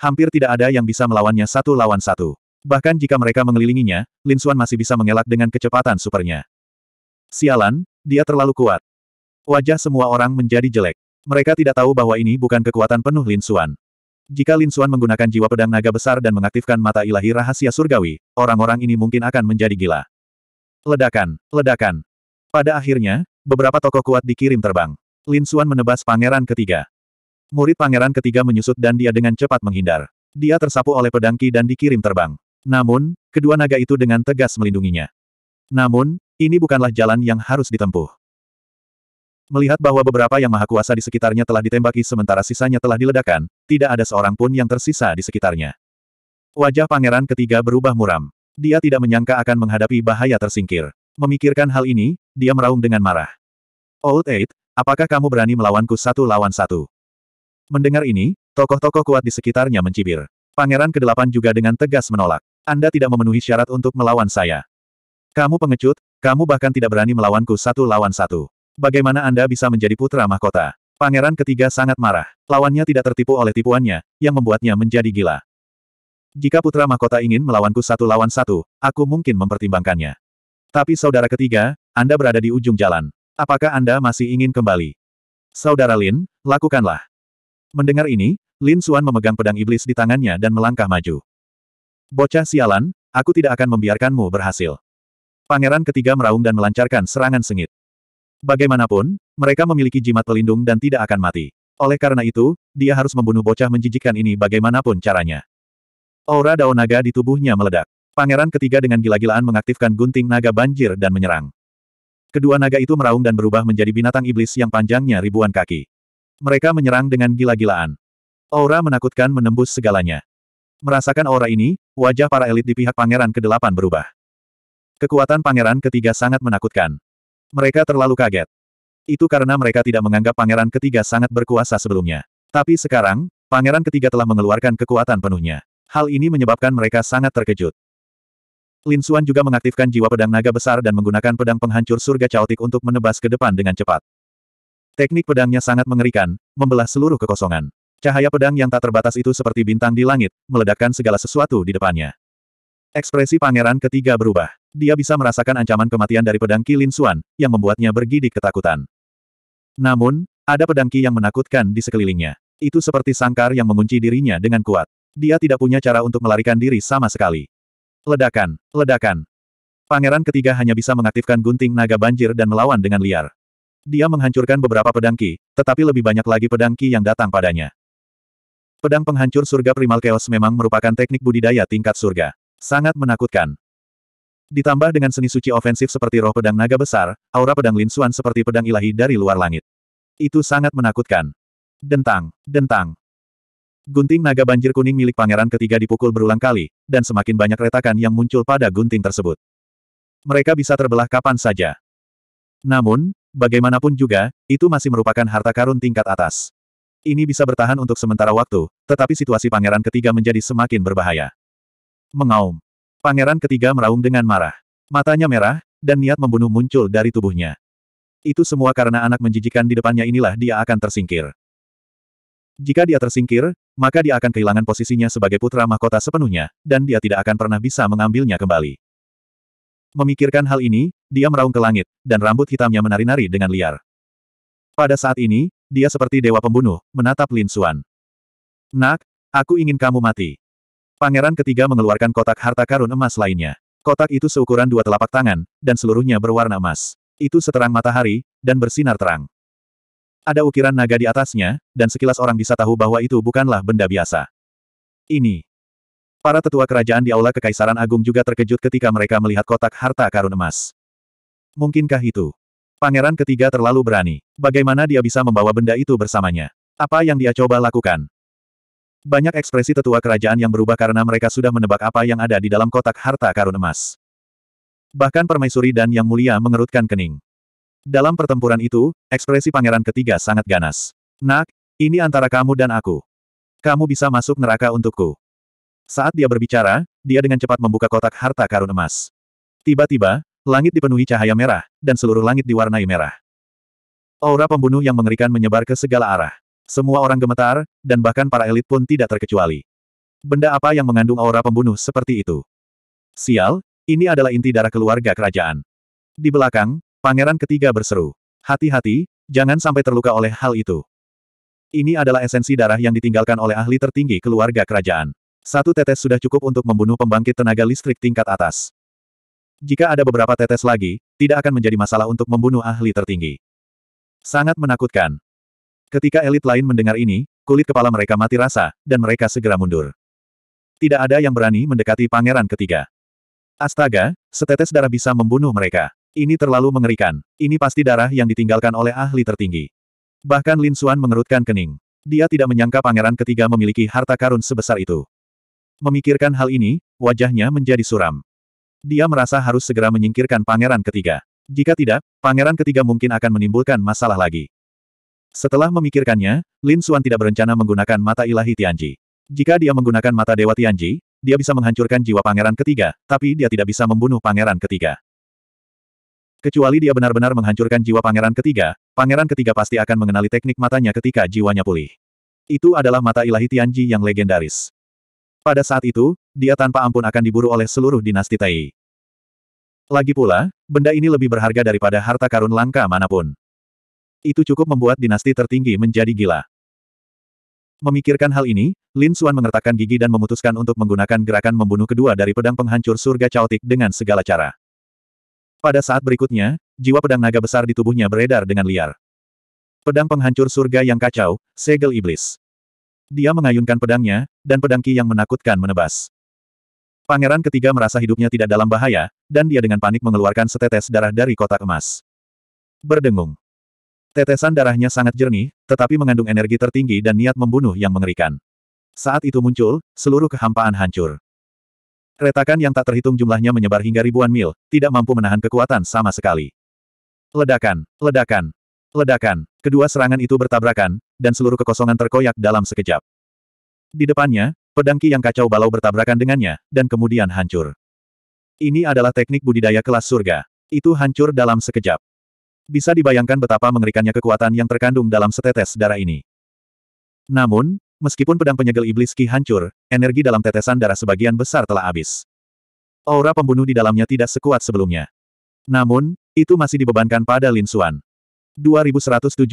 Hampir tidak ada yang bisa melawannya satu lawan satu. Bahkan jika mereka mengelilinginya, Lin Xuan masih bisa mengelak dengan kecepatan supernya. Sialan, dia terlalu kuat. Wajah semua orang menjadi jelek. Mereka tidak tahu bahwa ini bukan kekuatan penuh Lin Xuan. Jika Lin Xuan menggunakan jiwa pedang naga besar dan mengaktifkan mata ilahi rahasia surgawi, orang-orang ini mungkin akan menjadi gila. Ledakan, ledakan. Pada akhirnya, beberapa tokoh kuat dikirim terbang. Lin Xuan menebas pangeran ketiga. Murid pangeran ketiga menyusut dan dia dengan cepat menghindar. Dia tersapu oleh pedangki dan dikirim terbang. Namun, kedua naga itu dengan tegas melindunginya. Namun, ini bukanlah jalan yang harus ditempuh. Melihat bahwa beberapa yang maha kuasa di sekitarnya telah ditembaki sementara sisanya telah diledakkan, tidak ada seorang pun yang tersisa di sekitarnya. Wajah pangeran ketiga berubah muram. Dia tidak menyangka akan menghadapi bahaya tersingkir. Memikirkan hal ini, dia meraung dengan marah. Old Eight, apakah kamu berani melawanku satu lawan satu? Mendengar ini, tokoh-tokoh kuat di sekitarnya mencibir. Pangeran kedelapan juga dengan tegas menolak. Anda tidak memenuhi syarat untuk melawan saya. Kamu pengecut, kamu bahkan tidak berani melawanku satu lawan satu. Bagaimana Anda bisa menjadi putra mahkota? Pangeran ketiga sangat marah. Lawannya tidak tertipu oleh tipuannya, yang membuatnya menjadi gila. Jika putra mahkota ingin melawanku satu lawan satu, aku mungkin mempertimbangkannya. Tapi saudara ketiga, Anda berada di ujung jalan. Apakah Anda masih ingin kembali? Saudara Lin, lakukanlah. Mendengar ini, Lin Suan memegang pedang iblis di tangannya dan melangkah maju. Bocah sialan, aku tidak akan membiarkanmu berhasil. Pangeran ketiga meraung dan melancarkan serangan sengit. Bagaimanapun, mereka memiliki jimat pelindung dan tidak akan mati. Oleh karena itu, dia harus membunuh bocah menjijikkan ini bagaimanapun caranya. Aura daun naga di tubuhnya meledak. Pangeran ketiga dengan gila-gilaan mengaktifkan gunting naga banjir dan menyerang. Kedua naga itu meraung dan berubah menjadi binatang iblis yang panjangnya ribuan kaki. Mereka menyerang dengan gila-gilaan. Aura menakutkan menembus segalanya. Merasakan aura ini, wajah para elit di pihak pangeran ke-8 berubah. Kekuatan pangeran ketiga sangat menakutkan. Mereka terlalu kaget. Itu karena mereka tidak menganggap pangeran ketiga sangat berkuasa sebelumnya. Tapi sekarang, pangeran ketiga telah mengeluarkan kekuatan penuhnya. Hal ini menyebabkan mereka sangat terkejut. Lin Suan juga mengaktifkan jiwa pedang naga besar dan menggunakan pedang penghancur surga caotik untuk menebas ke depan dengan cepat. Teknik pedangnya sangat mengerikan, membelah seluruh kekosongan. Cahaya pedang yang tak terbatas itu seperti bintang di langit, meledakkan segala sesuatu di depannya. Ekspresi pangeran ketiga berubah. Dia bisa merasakan ancaman kematian dari pedang Kilin Lin Xuan, yang membuatnya bergidik ketakutan. Namun, ada pedang Ki yang menakutkan di sekelilingnya. Itu seperti sangkar yang mengunci dirinya dengan kuat. Dia tidak punya cara untuk melarikan diri sama sekali. Ledakan, ledakan. Pangeran ketiga hanya bisa mengaktifkan gunting naga banjir dan melawan dengan liar. Dia menghancurkan beberapa pedang Ki, tetapi lebih banyak lagi pedang Ki yang datang padanya. Pedang penghancur surga primal chaos memang merupakan teknik budidaya tingkat surga. Sangat menakutkan. Ditambah dengan seni suci ofensif seperti roh pedang naga besar, aura pedang linsuan seperti pedang ilahi dari luar langit. Itu sangat menakutkan. Dentang, dentang. Gunting naga banjir kuning milik pangeran ketiga dipukul berulang kali, dan semakin banyak retakan yang muncul pada gunting tersebut. Mereka bisa terbelah kapan saja. Namun, Bagaimanapun juga, itu masih merupakan harta karun tingkat atas. Ini bisa bertahan untuk sementara waktu, tetapi situasi pangeran ketiga menjadi semakin berbahaya. Mengaum. Pangeran ketiga meraung dengan marah. Matanya merah, dan niat membunuh muncul dari tubuhnya. Itu semua karena anak menjijikan di depannya inilah dia akan tersingkir. Jika dia tersingkir, maka dia akan kehilangan posisinya sebagai putra mahkota sepenuhnya, dan dia tidak akan pernah bisa mengambilnya kembali. Memikirkan hal ini, dia meraung ke langit, dan rambut hitamnya menari-nari dengan liar. Pada saat ini, dia seperti dewa pembunuh, menatap Lin Xuan. Nak, aku ingin kamu mati. Pangeran ketiga mengeluarkan kotak harta karun emas lainnya. Kotak itu seukuran dua telapak tangan, dan seluruhnya berwarna emas. Itu seterang matahari, dan bersinar terang. Ada ukiran naga di atasnya, dan sekilas orang bisa tahu bahwa itu bukanlah benda biasa. Ini. Para tetua kerajaan di Aula Kekaisaran Agung juga terkejut ketika mereka melihat kotak harta karun emas. Mungkinkah itu? Pangeran ketiga terlalu berani. Bagaimana dia bisa membawa benda itu bersamanya? Apa yang dia coba lakukan? Banyak ekspresi tetua kerajaan yang berubah karena mereka sudah menebak apa yang ada di dalam kotak harta karun emas. Bahkan permaisuri dan yang mulia mengerutkan kening. Dalam pertempuran itu, ekspresi pangeran ketiga sangat ganas. Nak, ini antara kamu dan aku. Kamu bisa masuk neraka untukku. Saat dia berbicara, dia dengan cepat membuka kotak harta karun emas. Tiba-tiba, Langit dipenuhi cahaya merah, dan seluruh langit diwarnai merah. Aura pembunuh yang mengerikan menyebar ke segala arah. Semua orang gemetar, dan bahkan para elit pun tidak terkecuali. Benda apa yang mengandung aura pembunuh seperti itu? Sial, ini adalah inti darah keluarga kerajaan. Di belakang, pangeran ketiga berseru. Hati-hati, jangan sampai terluka oleh hal itu. Ini adalah esensi darah yang ditinggalkan oleh ahli tertinggi keluarga kerajaan. Satu tetes sudah cukup untuk membunuh pembangkit tenaga listrik tingkat atas. Jika ada beberapa tetes lagi, tidak akan menjadi masalah untuk membunuh ahli tertinggi. Sangat menakutkan. Ketika elit lain mendengar ini, kulit kepala mereka mati rasa, dan mereka segera mundur. Tidak ada yang berani mendekati pangeran ketiga. Astaga, setetes darah bisa membunuh mereka. Ini terlalu mengerikan. Ini pasti darah yang ditinggalkan oleh ahli tertinggi. Bahkan Lin Xuan mengerutkan kening. Dia tidak menyangka pangeran ketiga memiliki harta karun sebesar itu. Memikirkan hal ini, wajahnya menjadi suram. Dia merasa harus segera menyingkirkan pangeran ketiga. Jika tidak, pangeran ketiga mungkin akan menimbulkan masalah lagi. Setelah memikirkannya, Lin Xuan tidak berencana menggunakan mata ilahi Tianji. Jika dia menggunakan mata dewa Tianji, dia bisa menghancurkan jiwa pangeran ketiga, tapi dia tidak bisa membunuh pangeran ketiga. Kecuali dia benar-benar menghancurkan jiwa pangeran ketiga, pangeran ketiga pasti akan mengenali teknik matanya ketika jiwanya pulih. Itu adalah mata ilahi Tianji yang legendaris. Pada saat itu, dia tanpa ampun akan diburu oleh seluruh dinasti Tai. Lagi pula, benda ini lebih berharga daripada harta karun langka manapun. Itu cukup membuat dinasti tertinggi menjadi gila. Memikirkan hal ini, Lin Xuan mengertakkan gigi dan memutuskan untuk menggunakan gerakan membunuh kedua dari pedang penghancur surga caotik dengan segala cara. Pada saat berikutnya, jiwa pedang naga besar di tubuhnya beredar dengan liar. Pedang penghancur surga yang kacau, segel iblis. Dia mengayunkan pedangnya, dan pedang ki yang menakutkan menebas. Pangeran ketiga merasa hidupnya tidak dalam bahaya, dan dia dengan panik mengeluarkan setetes darah dari kotak emas. Berdengung. Tetesan darahnya sangat jernih, tetapi mengandung energi tertinggi dan niat membunuh yang mengerikan. Saat itu muncul, seluruh kehampaan hancur. Retakan yang tak terhitung jumlahnya menyebar hingga ribuan mil, tidak mampu menahan kekuatan sama sekali. Ledakan, ledakan, ledakan. Kedua serangan itu bertabrakan, dan seluruh kekosongan terkoyak dalam sekejap. Di depannya, Pedangki yang kacau balau bertabrakan dengannya, dan kemudian hancur. Ini adalah teknik budidaya kelas surga. Itu hancur dalam sekejap. Bisa dibayangkan betapa mengerikannya kekuatan yang terkandung dalam setetes darah ini. Namun, meskipun pedang penyegel iblis Ki hancur, energi dalam tetesan darah sebagian besar telah habis. Aura pembunuh di dalamnya tidak sekuat sebelumnya. Namun, itu masih dibebankan pada Lin Suan. 2172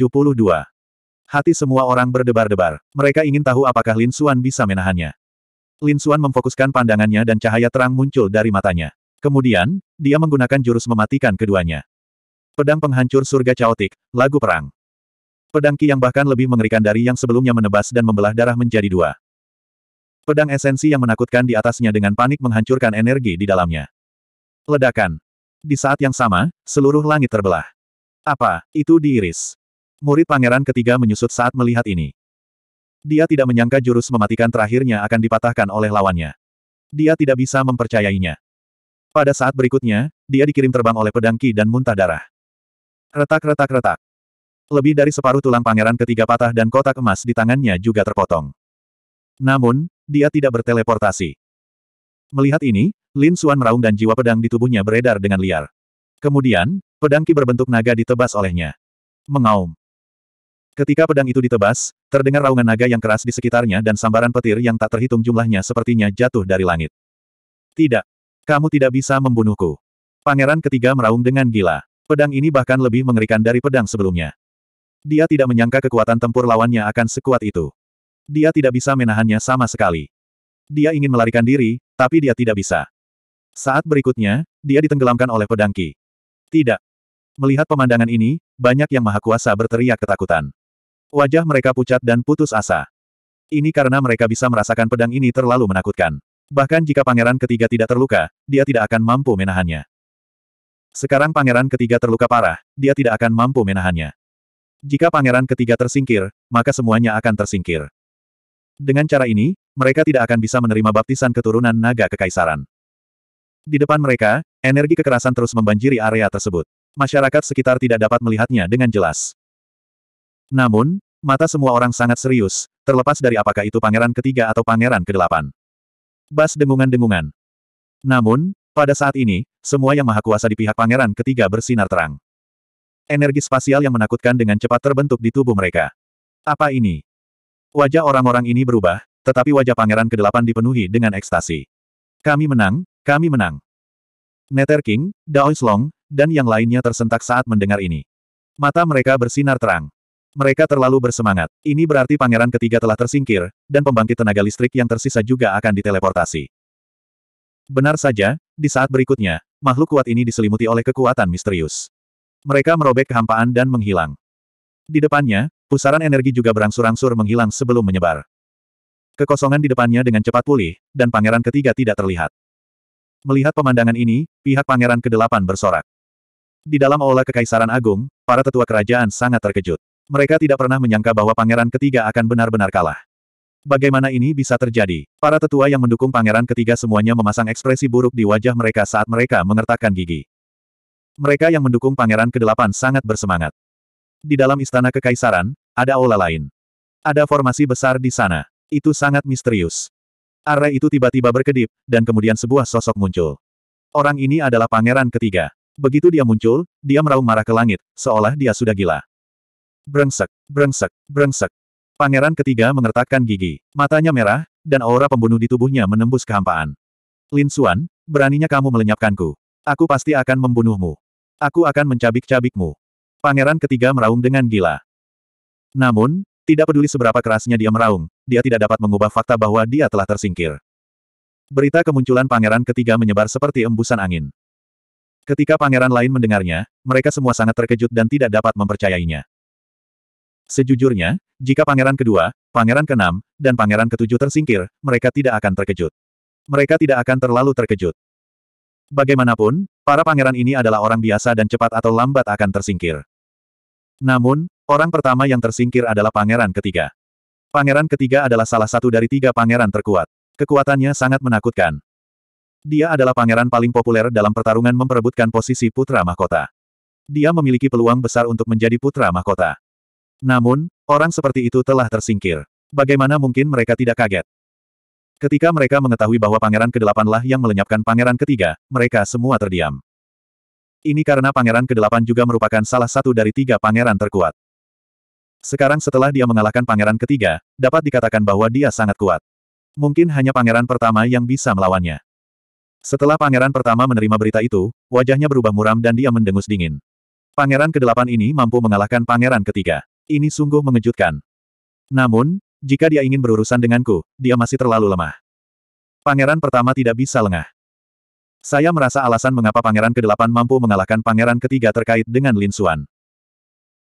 Hati semua orang berdebar-debar. Mereka ingin tahu apakah Lin Xuan bisa menahannya. Lin Xuan memfokuskan pandangannya dan cahaya terang muncul dari matanya. Kemudian, dia menggunakan jurus mematikan keduanya. Pedang penghancur surga caotik, lagu perang. Pedang Ki yang bahkan lebih mengerikan dari yang sebelumnya menebas dan membelah darah menjadi dua. Pedang esensi yang menakutkan di atasnya dengan panik menghancurkan energi di dalamnya. Ledakan. Di saat yang sama, seluruh langit terbelah. Apa, itu diiris. Murid pangeran ketiga menyusut saat melihat ini. Dia tidak menyangka jurus mematikan terakhirnya akan dipatahkan oleh lawannya. Dia tidak bisa mempercayainya. Pada saat berikutnya, dia dikirim terbang oleh pedang Ki dan muntah darah. Retak-retak-retak. Lebih dari separuh tulang pangeran ketiga patah dan kotak emas di tangannya juga terpotong. Namun, dia tidak berteleportasi. Melihat ini, Lin Suan meraung dan jiwa pedang di tubuhnya beredar dengan liar. Kemudian, pedang Ki berbentuk naga ditebas olehnya. Mengaum. Ketika pedang itu ditebas, terdengar raungan naga yang keras di sekitarnya dan sambaran petir yang tak terhitung jumlahnya sepertinya jatuh dari langit. Tidak. Kamu tidak bisa membunuhku. Pangeran ketiga meraung dengan gila. Pedang ini bahkan lebih mengerikan dari pedang sebelumnya. Dia tidak menyangka kekuatan tempur lawannya akan sekuat itu. Dia tidak bisa menahannya sama sekali. Dia ingin melarikan diri, tapi dia tidak bisa. Saat berikutnya, dia ditenggelamkan oleh pedang Ki. Tidak. Melihat pemandangan ini, banyak yang maha kuasa berteriak ketakutan. Wajah mereka pucat dan putus asa. Ini karena mereka bisa merasakan pedang ini terlalu menakutkan. Bahkan jika pangeran ketiga tidak terluka, dia tidak akan mampu menahannya. Sekarang pangeran ketiga terluka parah, dia tidak akan mampu menahannya. Jika pangeran ketiga tersingkir, maka semuanya akan tersingkir. Dengan cara ini, mereka tidak akan bisa menerima baptisan keturunan naga kekaisaran. Di depan mereka, energi kekerasan terus membanjiri area tersebut. Masyarakat sekitar tidak dapat melihatnya dengan jelas. Namun, mata semua orang sangat serius, terlepas dari apakah itu pangeran ketiga atau pangeran kedelapan. Bas dengungan-dengungan. Namun, pada saat ini, semua yang maha kuasa di pihak pangeran ketiga bersinar terang. Energi spasial yang menakutkan dengan cepat terbentuk di tubuh mereka. Apa ini? Wajah orang-orang ini berubah, tetapi wajah pangeran kedelapan dipenuhi dengan ekstasi. Kami menang, kami menang. Nether King, Dao Long, dan yang lainnya tersentak saat mendengar ini. Mata mereka bersinar terang. Mereka terlalu bersemangat. Ini berarti pangeran ketiga telah tersingkir, dan pembangkit tenaga listrik yang tersisa juga akan diteleportasi. Benar saja, di saat berikutnya, makhluk kuat ini diselimuti oleh kekuatan misterius. Mereka merobek kehampaan dan menghilang. Di depannya, pusaran energi juga berangsur-angsur menghilang sebelum menyebar. Kekosongan di depannya dengan cepat pulih, dan pangeran ketiga tidak terlihat. Melihat pemandangan ini, pihak pangeran Kedelapan bersorak. Di dalam aula Kekaisaran Agung, para tetua kerajaan sangat terkejut. Mereka tidak pernah menyangka bahwa pangeran ketiga akan benar-benar kalah. Bagaimana ini bisa terjadi? Para tetua yang mendukung pangeran ketiga semuanya memasang ekspresi buruk di wajah mereka saat mereka mengertakkan gigi. Mereka yang mendukung pangeran kedelapan sangat bersemangat. Di dalam istana kekaisaran, ada aula lain. Ada formasi besar di sana. Itu sangat misterius. Area itu tiba-tiba berkedip, dan kemudian sebuah sosok muncul. Orang ini adalah pangeran ketiga. Begitu dia muncul, dia meraung marah ke langit, seolah dia sudah gila. Brengsek, brengsek, brengsek. Pangeran ketiga mengertakkan gigi. Matanya merah, dan aura pembunuh di tubuhnya menembus kehampaan. Lin Suan, beraninya kamu melenyapkanku. Aku pasti akan membunuhmu. Aku akan mencabik-cabikmu. Pangeran ketiga meraung dengan gila. Namun, tidak peduli seberapa kerasnya dia meraung, dia tidak dapat mengubah fakta bahwa dia telah tersingkir. Berita kemunculan pangeran ketiga menyebar seperti embusan angin. Ketika pangeran lain mendengarnya, mereka semua sangat terkejut dan tidak dapat mempercayainya. Sejujurnya, jika pangeran kedua, pangeran keenam, dan pangeran ketujuh tersingkir, mereka tidak akan terkejut. Mereka tidak akan terlalu terkejut. Bagaimanapun, para pangeran ini adalah orang biasa dan cepat atau lambat akan tersingkir. Namun, orang pertama yang tersingkir adalah pangeran ketiga. Pangeran ketiga adalah salah satu dari tiga pangeran terkuat. Kekuatannya sangat menakutkan. Dia adalah pangeran paling populer dalam pertarungan memperebutkan posisi putra mahkota. Dia memiliki peluang besar untuk menjadi putra mahkota. Namun, orang seperti itu telah tersingkir. Bagaimana mungkin mereka tidak kaget? Ketika mereka mengetahui bahwa Pangeran Kedelapan lah yang melenyapkan Pangeran Ketiga, mereka semua terdiam. Ini karena Pangeran Kedelapan juga merupakan salah satu dari tiga pangeran terkuat. Sekarang setelah dia mengalahkan pangeran ketiga, dapat dikatakan bahwa dia sangat kuat. Mungkin hanya pangeran pertama yang bisa melawannya. Setelah pangeran pertama menerima berita itu, wajahnya berubah muram dan dia mendengus dingin. Pangeran kedelapan ini mampu mengalahkan pangeran ketiga. Ini sungguh mengejutkan. Namun, jika dia ingin berurusan denganku, dia masih terlalu lemah. Pangeran pertama tidak bisa lengah. Saya merasa alasan mengapa pangeran ke-8 mampu mengalahkan pangeran ketiga terkait dengan Lin Xuan.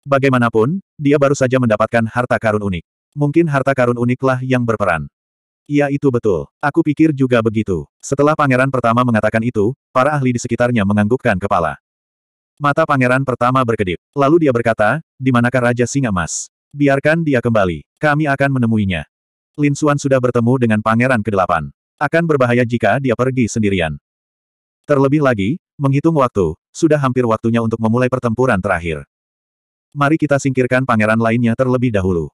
Bagaimanapun, dia baru saja mendapatkan harta karun unik. Mungkin harta karun uniklah yang berperan. Iya itu betul. Aku pikir juga begitu. Setelah pangeran pertama mengatakan itu, para ahli di sekitarnya menganggukkan kepala. Mata pangeran pertama berkedip. Lalu dia berkata, di manakah Raja Singa Mas? Biarkan dia kembali. Kami akan menemuinya. Lin Xuan sudah bertemu dengan pangeran ke-8. Akan berbahaya jika dia pergi sendirian. Terlebih lagi, menghitung waktu, sudah hampir waktunya untuk memulai pertempuran terakhir. Mari kita singkirkan pangeran lainnya terlebih dahulu.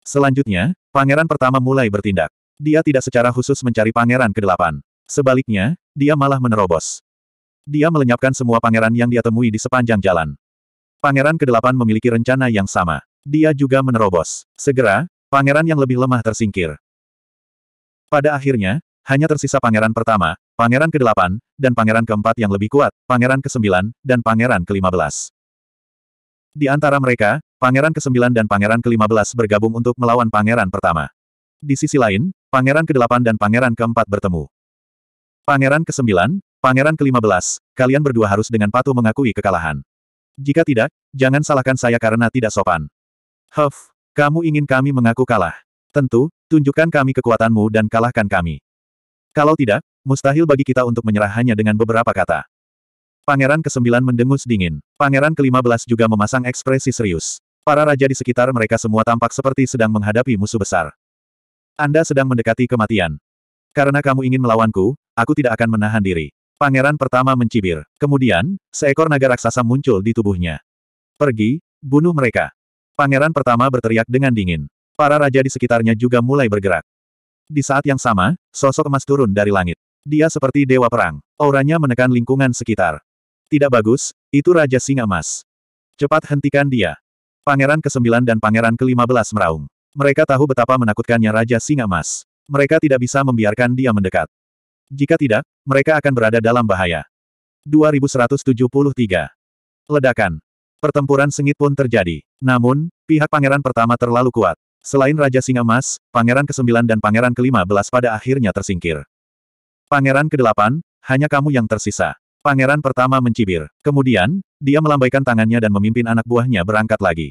Selanjutnya, pangeran pertama mulai bertindak. Dia tidak secara khusus mencari pangeran ke-8. Sebaliknya, dia malah menerobos. Dia melenyapkan semua pangeran yang dia temui di sepanjang jalan. Pangeran ke-8 memiliki rencana yang sama. Dia juga menerobos. Segera, pangeran yang lebih lemah tersingkir. Pada akhirnya, hanya tersisa pangeran pertama, pangeran ke-8, dan pangeran keempat yang lebih kuat, pangeran ke-9, dan pangeran ke-15. Di antara mereka, pangeran ke-9 dan pangeran ke-15 bergabung untuk melawan pangeran pertama. Di sisi lain, pangeran ke-8 dan pangeran keempat bertemu. Pangeran ke-9, Pangeran ke-15, kalian berdua harus dengan patuh mengakui kekalahan. Jika tidak, jangan salahkan saya karena tidak sopan. Huff, kamu ingin kami mengaku kalah. Tentu, tunjukkan kami kekuatanmu dan kalahkan kami. Kalau tidak, mustahil bagi kita untuk menyerah hanya dengan beberapa kata. Pangeran ke-9 mendengus dingin. Pangeran ke-15 juga memasang ekspresi serius. Para raja di sekitar mereka semua tampak seperti sedang menghadapi musuh besar. Anda sedang mendekati kematian. Karena kamu ingin melawanku, aku tidak akan menahan diri. Pangeran pertama mencibir. Kemudian, seekor naga raksasa muncul di tubuhnya. Pergi, bunuh mereka. Pangeran pertama berteriak dengan dingin. Para raja di sekitarnya juga mulai bergerak. Di saat yang sama, sosok emas turun dari langit. Dia seperti dewa perang. Auranya menekan lingkungan sekitar. Tidak bagus, itu Raja Singa Emas. Cepat hentikan dia. Pangeran ke-9 dan Pangeran ke-15 meraung. Mereka tahu betapa menakutkannya Raja Singa Emas. Mereka tidak bisa membiarkan dia mendekat. Jika tidak, mereka akan berada dalam bahaya. 2173. Ledakan. Pertempuran sengit pun terjadi. Namun, pihak pangeran pertama terlalu kuat. Selain Raja Singa Mas, pangeran ke-9 dan pangeran ke-15 pada akhirnya tersingkir. Pangeran ke-8, hanya kamu yang tersisa. Pangeran pertama mencibir. Kemudian, dia melambaikan tangannya dan memimpin anak buahnya berangkat lagi.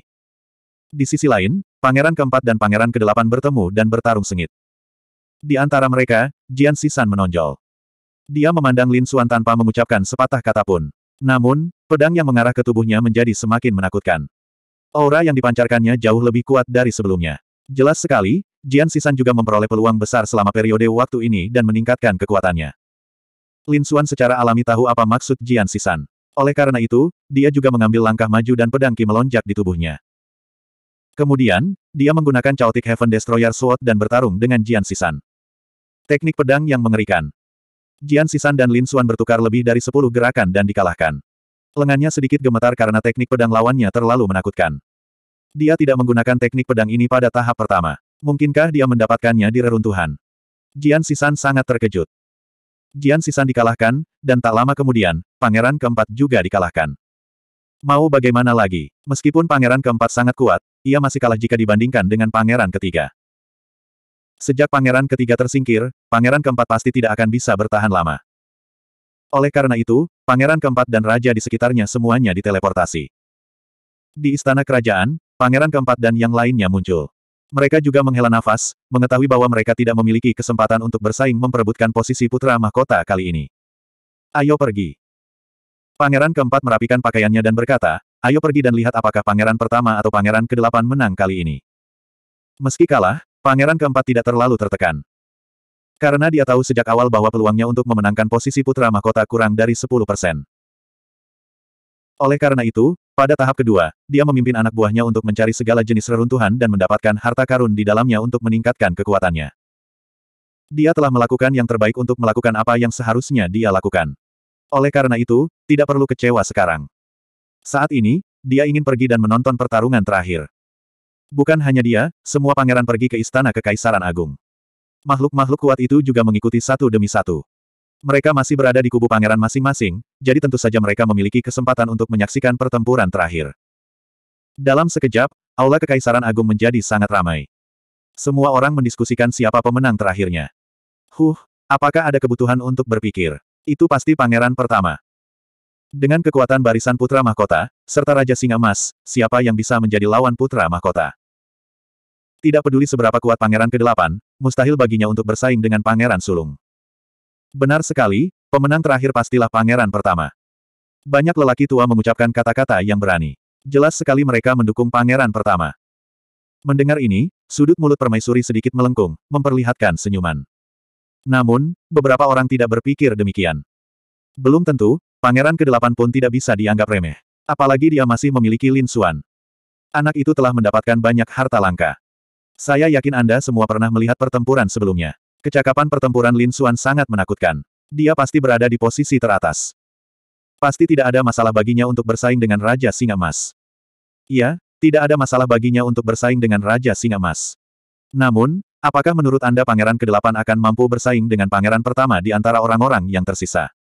Di sisi lain, pangeran keempat dan pangeran kedelapan bertemu dan bertarung sengit. Di antara mereka, Jian Sisan menonjol. Dia memandang Lin Suan tanpa mengucapkan sepatah kata pun. Namun, pedang yang mengarah ke tubuhnya menjadi semakin menakutkan. Aura yang dipancarkannya jauh lebih kuat dari sebelumnya. Jelas sekali, Jian Sisan juga memperoleh peluang besar selama periode waktu ini dan meningkatkan kekuatannya. Lin Suan secara alami tahu apa maksud Jian Sisan. Oleh karena itu, dia juga mengambil langkah maju dan pedang Ki melonjak di tubuhnya. Kemudian, dia menggunakan Chaotic Heaven Destroyer Sword dan bertarung dengan Jian Sisan. Teknik pedang yang mengerikan. Jian Sisan dan Lin Suan bertukar lebih dari sepuluh gerakan dan dikalahkan. Lengannya sedikit gemetar karena teknik pedang lawannya terlalu menakutkan. Dia tidak menggunakan teknik pedang ini pada tahap pertama. Mungkinkah dia mendapatkannya di reruntuhan? Jian Sisan sangat terkejut. Jian Sisan dikalahkan, dan tak lama kemudian, pangeran keempat juga dikalahkan. Mau bagaimana lagi, meskipun pangeran keempat sangat kuat, ia masih kalah jika dibandingkan dengan pangeran ketiga. Sejak pangeran ketiga tersingkir, pangeran keempat pasti tidak akan bisa bertahan lama. Oleh karena itu, pangeran keempat dan raja di sekitarnya semuanya diteleportasi. Di istana kerajaan, pangeran keempat dan yang lainnya muncul. Mereka juga menghela nafas, mengetahui bahwa mereka tidak memiliki kesempatan untuk bersaing memperebutkan posisi putra mahkota kali ini. Ayo pergi. Pangeran keempat merapikan pakaiannya dan berkata, ayo pergi dan lihat apakah pangeran pertama atau pangeran kedelapan menang kali ini. Meski kalah, Pangeran keempat tidak terlalu tertekan. Karena dia tahu sejak awal bahwa peluangnya untuk memenangkan posisi putra mahkota kurang dari 10 persen. Oleh karena itu, pada tahap kedua, dia memimpin anak buahnya untuk mencari segala jenis reruntuhan dan mendapatkan harta karun di dalamnya untuk meningkatkan kekuatannya. Dia telah melakukan yang terbaik untuk melakukan apa yang seharusnya dia lakukan. Oleh karena itu, tidak perlu kecewa sekarang. Saat ini, dia ingin pergi dan menonton pertarungan terakhir. Bukan hanya dia, semua pangeran pergi ke istana kekaisaran agung. Makhluk-makhluk kuat itu juga mengikuti satu demi satu. Mereka masih berada di kubu pangeran masing-masing, jadi tentu saja mereka memiliki kesempatan untuk menyaksikan pertempuran terakhir. Dalam sekejap, aula kekaisaran agung menjadi sangat ramai. Semua orang mendiskusikan siapa pemenang terakhirnya. Huh, apakah ada kebutuhan untuk berpikir? Itu pasti pangeran pertama. Dengan kekuatan barisan putra mahkota, serta Raja Singa emas, siapa yang bisa menjadi lawan putra mahkota? Tidak peduli seberapa kuat pangeran ke-8, mustahil baginya untuk bersaing dengan pangeran sulung. Benar sekali, pemenang terakhir pastilah pangeran pertama. Banyak lelaki tua mengucapkan kata-kata yang berani. Jelas sekali mereka mendukung pangeran pertama. Mendengar ini, sudut mulut permaisuri sedikit melengkung, memperlihatkan senyuman. Namun, beberapa orang tidak berpikir demikian. Belum tentu, Pangeran ke-8 pun tidak bisa dianggap remeh. Apalagi dia masih memiliki Lin Xuan. Anak itu telah mendapatkan banyak harta langka. Saya yakin Anda semua pernah melihat pertempuran sebelumnya. Kecakapan pertempuran Lin Xuan sangat menakutkan. Dia pasti berada di posisi teratas. Pasti tidak ada masalah baginya untuk bersaing dengan Raja Singa Mas. Iya, tidak ada masalah baginya untuk bersaing dengan Raja Singa Mas. Namun, apakah menurut Anda pangeran ke-8 akan mampu bersaing dengan pangeran pertama di antara orang-orang yang tersisa?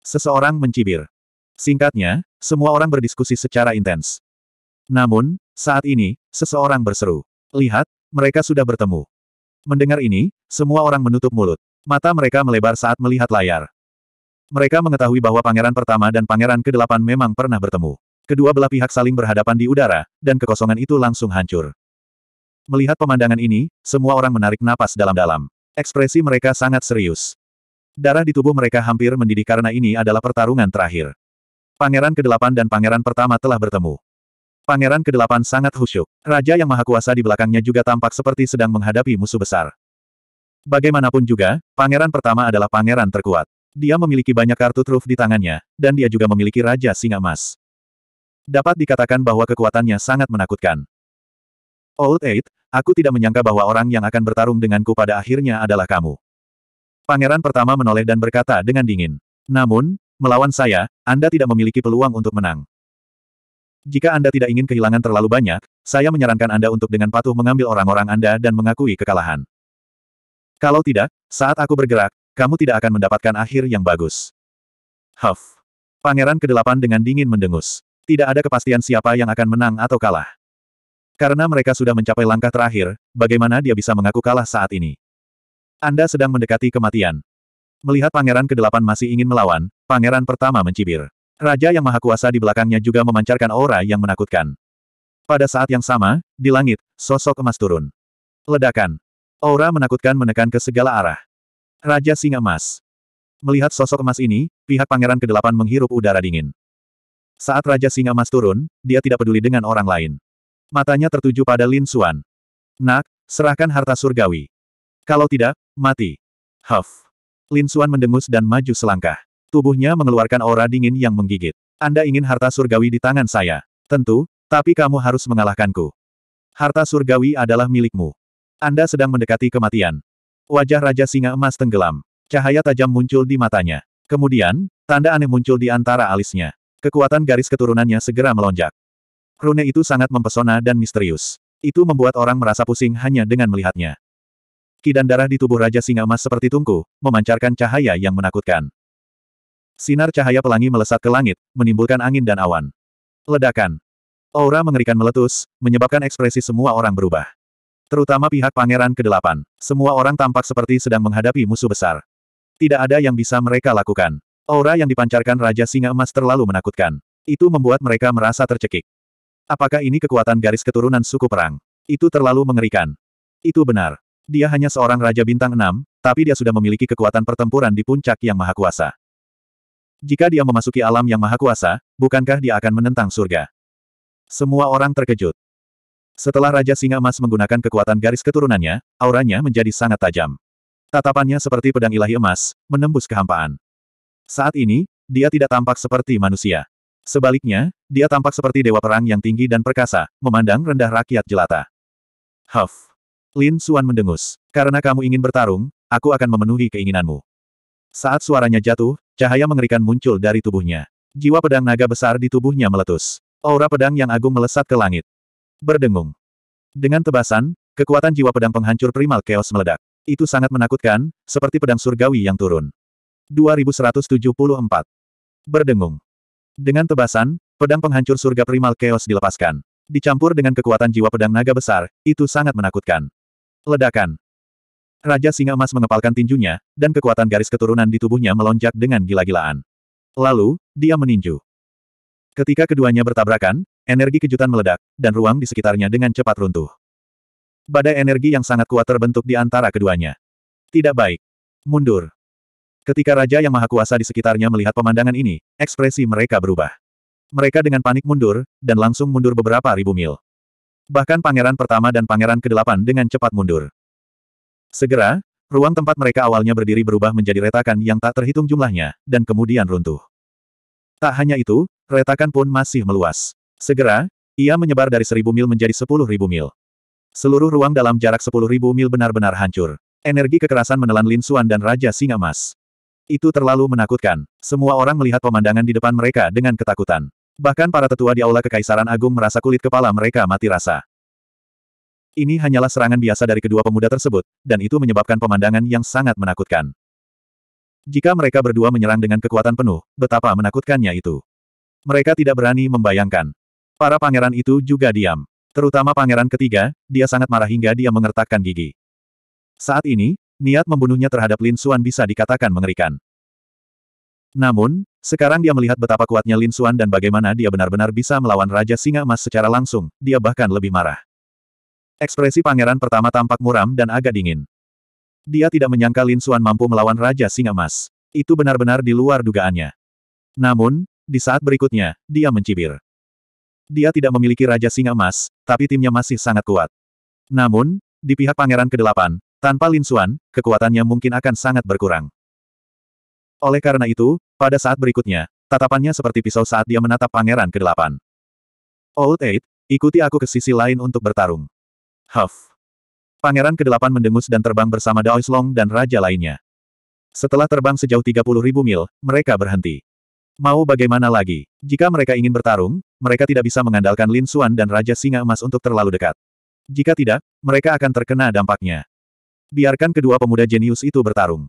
Seseorang mencibir. Singkatnya, semua orang berdiskusi secara intens. Namun, saat ini, seseorang berseru. Lihat, mereka sudah bertemu. Mendengar ini, semua orang menutup mulut. Mata mereka melebar saat melihat layar. Mereka mengetahui bahwa pangeran pertama dan pangeran ke-8 memang pernah bertemu. Kedua belah pihak saling berhadapan di udara, dan kekosongan itu langsung hancur. Melihat pemandangan ini, semua orang menarik napas dalam-dalam. Ekspresi mereka sangat serius. Darah di tubuh mereka hampir mendidih karena ini adalah pertarungan terakhir. Pangeran ke-8 dan pangeran pertama telah bertemu. Pangeran ke-8 sangat khusyuk. Raja yang maha kuasa di belakangnya juga tampak seperti sedang menghadapi musuh besar. Bagaimanapun juga, pangeran pertama adalah pangeran terkuat. Dia memiliki banyak kartu truf di tangannya, dan dia juga memiliki Raja Singa emas. Dapat dikatakan bahwa kekuatannya sangat menakutkan. Old Eight, aku tidak menyangka bahwa orang yang akan bertarung denganku pada akhirnya adalah kamu. Pangeran pertama menoleh dan berkata dengan dingin. Namun, melawan saya, Anda tidak memiliki peluang untuk menang. Jika Anda tidak ingin kehilangan terlalu banyak, saya menyarankan Anda untuk dengan patuh mengambil orang-orang Anda dan mengakui kekalahan. Kalau tidak, saat aku bergerak, kamu tidak akan mendapatkan akhir yang bagus. Huff. Pangeran ke-8 dengan dingin mendengus. Tidak ada kepastian siapa yang akan menang atau kalah. Karena mereka sudah mencapai langkah terakhir, bagaimana dia bisa mengaku kalah saat ini? Anda sedang mendekati kematian. Melihat pangeran ke-8 masih ingin melawan, pangeran pertama mencibir. Raja yang maha kuasa di belakangnya juga memancarkan aura yang menakutkan. Pada saat yang sama, di langit, sosok emas turun. Ledakan. Aura menakutkan menekan ke segala arah. Raja Singa Emas. Melihat sosok emas ini, pihak pangeran ke-8 menghirup udara dingin. Saat Raja Singa Emas turun, dia tidak peduli dengan orang lain. Matanya tertuju pada Lin Xuan. Nak, serahkan harta surgawi. Kalau tidak, Mati. Huff. Lin Suan mendengus dan maju selangkah. Tubuhnya mengeluarkan aura dingin yang menggigit. Anda ingin harta surgawi di tangan saya. Tentu, tapi kamu harus mengalahkanku. Harta surgawi adalah milikmu. Anda sedang mendekati kematian. Wajah Raja Singa Emas tenggelam. Cahaya tajam muncul di matanya. Kemudian, tanda aneh muncul di antara alisnya. Kekuatan garis keturunannya segera melonjak. Rune itu sangat mempesona dan misterius. Itu membuat orang merasa pusing hanya dengan melihatnya. Kidan darah di tubuh Raja Singa Emas seperti tungku, memancarkan cahaya yang menakutkan. Sinar cahaya pelangi melesat ke langit, menimbulkan angin dan awan. Ledakan. Aura mengerikan meletus, menyebabkan ekspresi semua orang berubah. Terutama pihak pangeran ke-8. Semua orang tampak seperti sedang menghadapi musuh besar. Tidak ada yang bisa mereka lakukan. Aura yang dipancarkan Raja Singa Emas terlalu menakutkan. Itu membuat mereka merasa tercekik. Apakah ini kekuatan garis keturunan suku perang? Itu terlalu mengerikan. Itu benar. Dia hanya seorang Raja Bintang 6, tapi dia sudah memiliki kekuatan pertempuran di puncak yang maha kuasa. Jika dia memasuki alam yang maha kuasa, bukankah dia akan menentang surga? Semua orang terkejut. Setelah Raja Singa Emas menggunakan kekuatan garis keturunannya, auranya menjadi sangat tajam. Tatapannya seperti pedang ilahi emas, menembus kehampaan. Saat ini, dia tidak tampak seperti manusia. Sebaliknya, dia tampak seperti dewa perang yang tinggi dan perkasa, memandang rendah rakyat jelata. Huff. Lin Suan mendengus. Karena kamu ingin bertarung, aku akan memenuhi keinginanmu. Saat suaranya jatuh, cahaya mengerikan muncul dari tubuhnya. Jiwa pedang naga besar di tubuhnya meletus. Aura pedang yang agung melesat ke langit. Berdengung. Dengan tebasan, kekuatan jiwa pedang penghancur primal chaos meledak. Itu sangat menakutkan, seperti pedang surgawi yang turun. 2174. Berdengung. Dengan tebasan, pedang penghancur surga primal chaos dilepaskan. Dicampur dengan kekuatan jiwa pedang naga besar, itu sangat menakutkan. Ledakan. Raja Singa Emas mengepalkan tinjunya, dan kekuatan garis keturunan di tubuhnya melonjak dengan gila-gilaan. Lalu, dia meninju. Ketika keduanya bertabrakan, energi kejutan meledak, dan ruang di sekitarnya dengan cepat runtuh. Badai energi yang sangat kuat terbentuk di antara keduanya. Tidak baik. Mundur. Ketika Raja Yang Maha Kuasa di sekitarnya melihat pemandangan ini, ekspresi mereka berubah. Mereka dengan panik mundur, dan langsung mundur beberapa ribu mil. Bahkan pangeran pertama dan pangeran kedelapan dengan cepat mundur. Segera, ruang tempat mereka awalnya berdiri berubah menjadi retakan yang tak terhitung jumlahnya, dan kemudian runtuh. Tak hanya itu, retakan pun masih meluas. Segera, ia menyebar dari seribu mil menjadi sepuluh ribu mil. Seluruh ruang dalam jarak sepuluh ribu mil benar-benar hancur. Energi kekerasan menelan Lin Xuan dan Raja Singa Mas. Itu terlalu menakutkan. Semua orang melihat pemandangan di depan mereka dengan ketakutan. Bahkan para tetua di Aula Kekaisaran Agung merasa kulit kepala mereka mati rasa. Ini hanyalah serangan biasa dari kedua pemuda tersebut, dan itu menyebabkan pemandangan yang sangat menakutkan. Jika mereka berdua menyerang dengan kekuatan penuh, betapa menakutkannya itu. Mereka tidak berani membayangkan. Para pangeran itu juga diam. Terutama pangeran ketiga, dia sangat marah hingga dia mengertakkan gigi. Saat ini, niat membunuhnya terhadap Lin Suan bisa dikatakan mengerikan. Namun, sekarang dia melihat betapa kuatnya Lin Xuan dan bagaimana dia benar-benar bisa melawan Raja Singa Emas secara langsung, dia bahkan lebih marah. Ekspresi pangeran pertama tampak muram dan agak dingin. Dia tidak menyangka Lin Xuan mampu melawan Raja Singa Emas. Itu benar-benar di luar dugaannya. Namun, di saat berikutnya, dia mencibir. Dia tidak memiliki Raja Singa Emas, tapi timnya masih sangat kuat. Namun, di pihak pangeran ke-8, tanpa Lin Xuan, kekuatannya mungkin akan sangat berkurang. Oleh karena itu, pada saat berikutnya, tatapannya seperti pisau saat dia menatap pangeran ke-8. Old Eight, ikuti aku ke sisi lain untuk bertarung. Huff. Pangeran ke-8 mendengus dan terbang bersama Long dan raja lainnya. Setelah terbang sejauh 30 ribu mil, mereka berhenti. Mau bagaimana lagi? Jika mereka ingin bertarung, mereka tidak bisa mengandalkan Lin Xuan dan Raja Singa Emas untuk terlalu dekat. Jika tidak, mereka akan terkena dampaknya. Biarkan kedua pemuda jenius itu bertarung.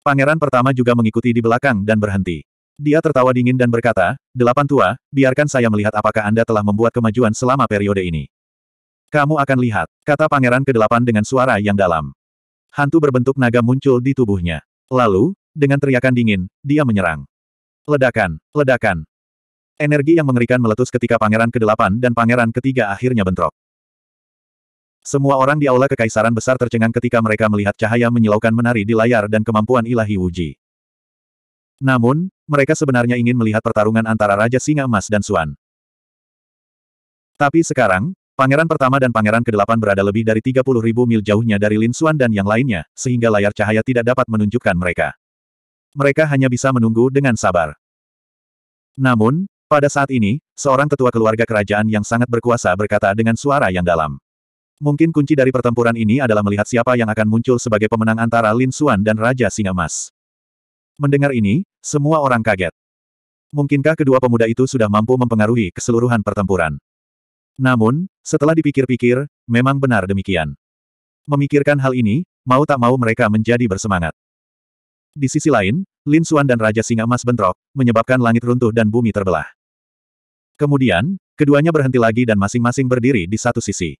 Pangeran pertama juga mengikuti di belakang dan berhenti. Dia tertawa dingin dan berkata, Delapan tua, biarkan saya melihat apakah Anda telah membuat kemajuan selama periode ini. Kamu akan lihat, kata pangeran kedelapan dengan suara yang dalam. Hantu berbentuk naga muncul di tubuhnya. Lalu, dengan teriakan dingin, dia menyerang. Ledakan, ledakan. Energi yang mengerikan meletus ketika pangeran kedelapan dan pangeran ketiga akhirnya bentrok. Semua orang di aula kekaisaran besar tercengang ketika mereka melihat cahaya menyilaukan menari di layar dan kemampuan ilahi Wuji. Namun, mereka sebenarnya ingin melihat pertarungan antara Raja Singa Emas dan Suan. Tapi sekarang, pangeran pertama dan pangeran ke-8 berada lebih dari 30 ribu mil jauhnya dari Lin Suan dan yang lainnya, sehingga layar cahaya tidak dapat menunjukkan mereka. Mereka hanya bisa menunggu dengan sabar. Namun, pada saat ini, seorang tetua keluarga kerajaan yang sangat berkuasa berkata dengan suara yang dalam. Mungkin kunci dari pertempuran ini adalah melihat siapa yang akan muncul sebagai pemenang antara Lin Xuan dan Raja Singa Mas. Mendengar ini, semua orang kaget. Mungkinkah kedua pemuda itu sudah mampu mempengaruhi keseluruhan pertempuran? Namun, setelah dipikir-pikir, memang benar demikian. Memikirkan hal ini, mau tak mau mereka menjadi bersemangat. Di sisi lain, Lin Xuan dan Raja Singa Emas bentrok, menyebabkan langit runtuh dan bumi terbelah. Kemudian, keduanya berhenti lagi dan masing-masing berdiri di satu sisi.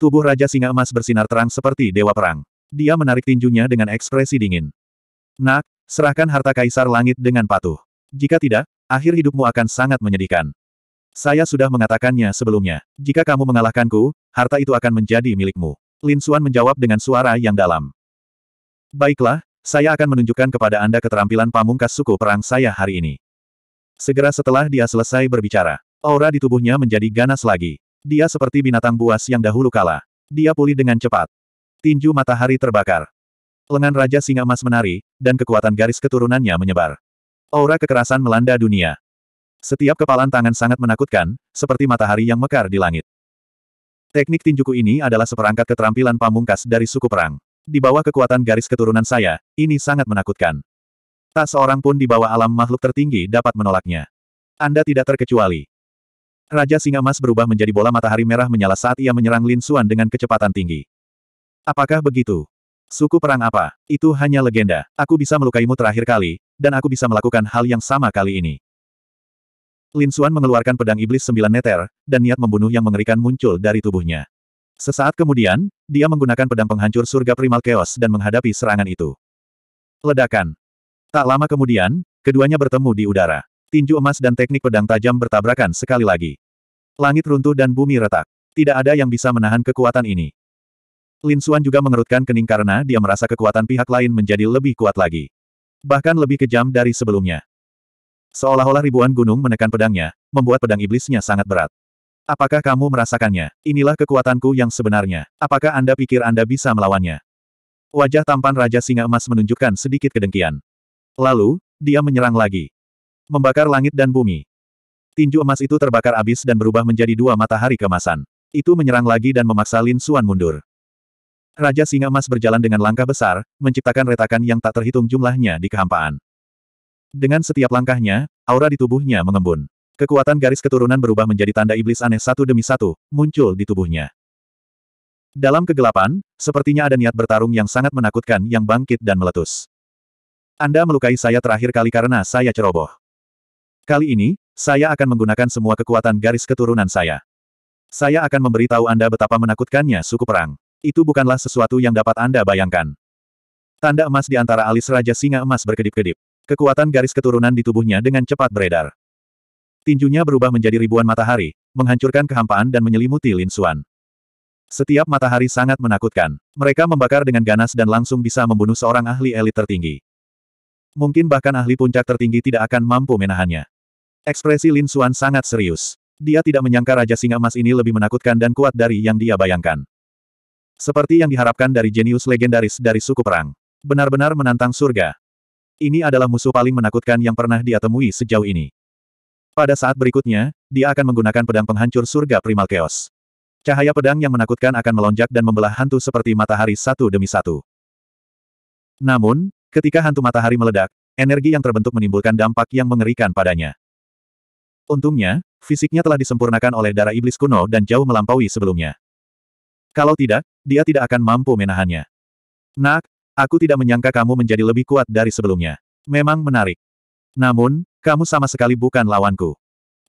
Tubuh Raja Singa Emas bersinar terang seperti dewa perang. Dia menarik tinjunya dengan ekspresi dingin. Nak, serahkan harta Kaisar Langit dengan patuh. Jika tidak, akhir hidupmu akan sangat menyedihkan. Saya sudah mengatakannya sebelumnya. Jika kamu mengalahkanku, harta itu akan menjadi milikmu. Lin Xuan menjawab dengan suara yang dalam. Baiklah, saya akan menunjukkan kepada Anda keterampilan pamungkas suku perang saya hari ini. Segera setelah dia selesai berbicara, aura di tubuhnya menjadi ganas lagi. Dia seperti binatang buas yang dahulu kala. Dia pulih dengan cepat. Tinju matahari terbakar. Lengan Raja Singa Emas menari, dan kekuatan garis keturunannya menyebar. Aura kekerasan melanda dunia. Setiap kepalan tangan sangat menakutkan, seperti matahari yang mekar di langit. Teknik tinjuku ini adalah seperangkat keterampilan pamungkas dari suku perang. Di bawah kekuatan garis keturunan saya, ini sangat menakutkan. Tak seorang pun di bawah alam makhluk tertinggi dapat menolaknya. Anda tidak terkecuali. Raja Singa Mas berubah menjadi bola matahari merah menyala saat ia menyerang Lin Suan dengan kecepatan tinggi. Apakah begitu? Suku perang apa? Itu hanya legenda. Aku bisa melukaimu terakhir kali, dan aku bisa melakukan hal yang sama kali ini. Lin Suan mengeluarkan pedang iblis sembilan neter, dan niat membunuh yang mengerikan muncul dari tubuhnya. Sesaat kemudian, dia menggunakan pedang penghancur surga primal chaos dan menghadapi serangan itu. Ledakan. Tak lama kemudian, keduanya bertemu di udara. Tinju emas dan teknik pedang tajam bertabrakan sekali lagi. Langit runtuh dan bumi retak. Tidak ada yang bisa menahan kekuatan ini. Lin Xuan juga mengerutkan kening karena dia merasa kekuatan pihak lain menjadi lebih kuat lagi. Bahkan lebih kejam dari sebelumnya. Seolah-olah ribuan gunung menekan pedangnya, membuat pedang iblisnya sangat berat. Apakah kamu merasakannya? Inilah kekuatanku yang sebenarnya. Apakah Anda pikir Anda bisa melawannya? Wajah tampan Raja Singa Emas menunjukkan sedikit kedengkian. Lalu, dia menyerang lagi membakar langit dan bumi. Tinju emas itu terbakar abis dan berubah menjadi dua matahari kemasan. Itu menyerang lagi dan memaksa Lin Suan mundur. Raja Singa Emas berjalan dengan langkah besar, menciptakan retakan yang tak terhitung jumlahnya di kehampaan. Dengan setiap langkahnya, aura di tubuhnya mengembun. Kekuatan garis keturunan berubah menjadi tanda iblis aneh satu demi satu, muncul di tubuhnya. Dalam kegelapan, sepertinya ada niat bertarung yang sangat menakutkan yang bangkit dan meletus. Anda melukai saya terakhir kali karena saya ceroboh. Kali ini, saya akan menggunakan semua kekuatan garis keturunan saya. Saya akan memberitahu Anda betapa menakutkannya suku perang. Itu bukanlah sesuatu yang dapat Anda bayangkan. Tanda emas di antara alis Raja Singa Emas berkedip-kedip. Kekuatan garis keturunan di tubuhnya dengan cepat beredar. Tinjunya berubah menjadi ribuan matahari, menghancurkan kehampaan dan menyelimuti Lin Xuan. Setiap matahari sangat menakutkan. Mereka membakar dengan ganas dan langsung bisa membunuh seorang ahli elit tertinggi. Mungkin bahkan ahli puncak tertinggi tidak akan mampu menahannya. Ekspresi Lin Xuan sangat serius. Dia tidak menyangka Raja Singa Emas ini lebih menakutkan dan kuat dari yang dia bayangkan. Seperti yang diharapkan dari jenius legendaris dari suku perang. Benar-benar menantang surga. Ini adalah musuh paling menakutkan yang pernah dia temui sejauh ini. Pada saat berikutnya, dia akan menggunakan pedang penghancur surga primal chaos. Cahaya pedang yang menakutkan akan melonjak dan membelah hantu seperti matahari satu demi satu. Namun, ketika hantu matahari meledak, energi yang terbentuk menimbulkan dampak yang mengerikan padanya. Untungnya, fisiknya telah disempurnakan oleh darah iblis kuno dan jauh melampaui sebelumnya. Kalau tidak, dia tidak akan mampu menahannya. Nak, aku tidak menyangka kamu menjadi lebih kuat dari sebelumnya. Memang menarik. Namun, kamu sama sekali bukan lawanku.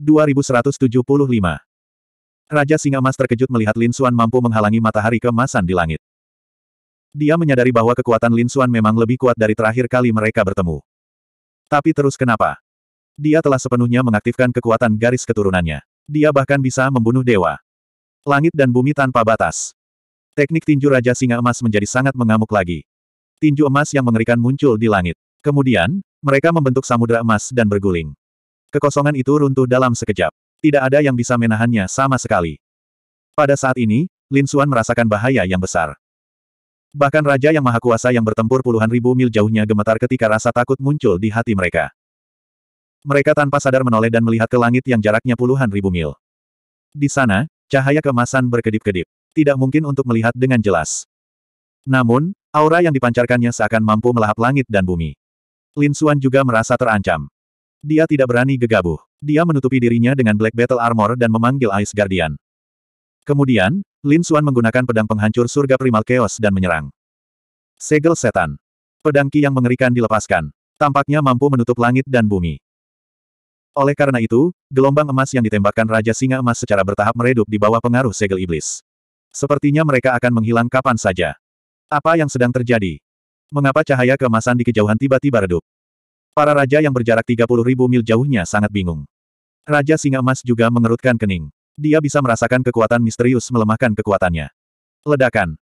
2175 Raja Singa Mas terkejut melihat Lin Xuan mampu menghalangi matahari kemasan di langit. Dia menyadari bahwa kekuatan Lin Xuan memang lebih kuat dari terakhir kali mereka bertemu. Tapi terus kenapa? Dia telah sepenuhnya mengaktifkan kekuatan garis keturunannya. Dia bahkan bisa membunuh dewa. Langit dan bumi tanpa batas. Teknik tinju Raja Singa Emas menjadi sangat mengamuk lagi. Tinju emas yang mengerikan muncul di langit. Kemudian, mereka membentuk samudera emas dan berguling. Kekosongan itu runtuh dalam sekejap. Tidak ada yang bisa menahannya sama sekali. Pada saat ini, Lin Suan merasakan bahaya yang besar. Bahkan Raja Yang Maha Kuasa yang bertempur puluhan ribu mil jauhnya gemetar ketika rasa takut muncul di hati mereka. Mereka tanpa sadar menoleh dan melihat ke langit yang jaraknya puluhan ribu mil. Di sana, cahaya kemasan berkedip-kedip. Tidak mungkin untuk melihat dengan jelas. Namun, aura yang dipancarkannya seakan mampu melahap langit dan bumi. Lin Xuan juga merasa terancam. Dia tidak berani gegabah. Dia menutupi dirinya dengan Black Battle Armor dan memanggil Ice Guardian. Kemudian, Lin Xuan menggunakan pedang penghancur surga primal chaos dan menyerang. Segel setan. Pedang Ki yang mengerikan dilepaskan. Tampaknya mampu menutup langit dan bumi. Oleh karena itu, gelombang emas yang ditembakkan Raja Singa Emas secara bertahap meredup di bawah pengaruh segel iblis. Sepertinya mereka akan menghilang kapan saja. Apa yang sedang terjadi? Mengapa cahaya kemasan di kejauhan tiba-tiba redup? Para raja yang berjarak 30 ribu mil jauhnya sangat bingung. Raja Singa Emas juga mengerutkan kening. Dia bisa merasakan kekuatan misterius melemahkan kekuatannya. Ledakan.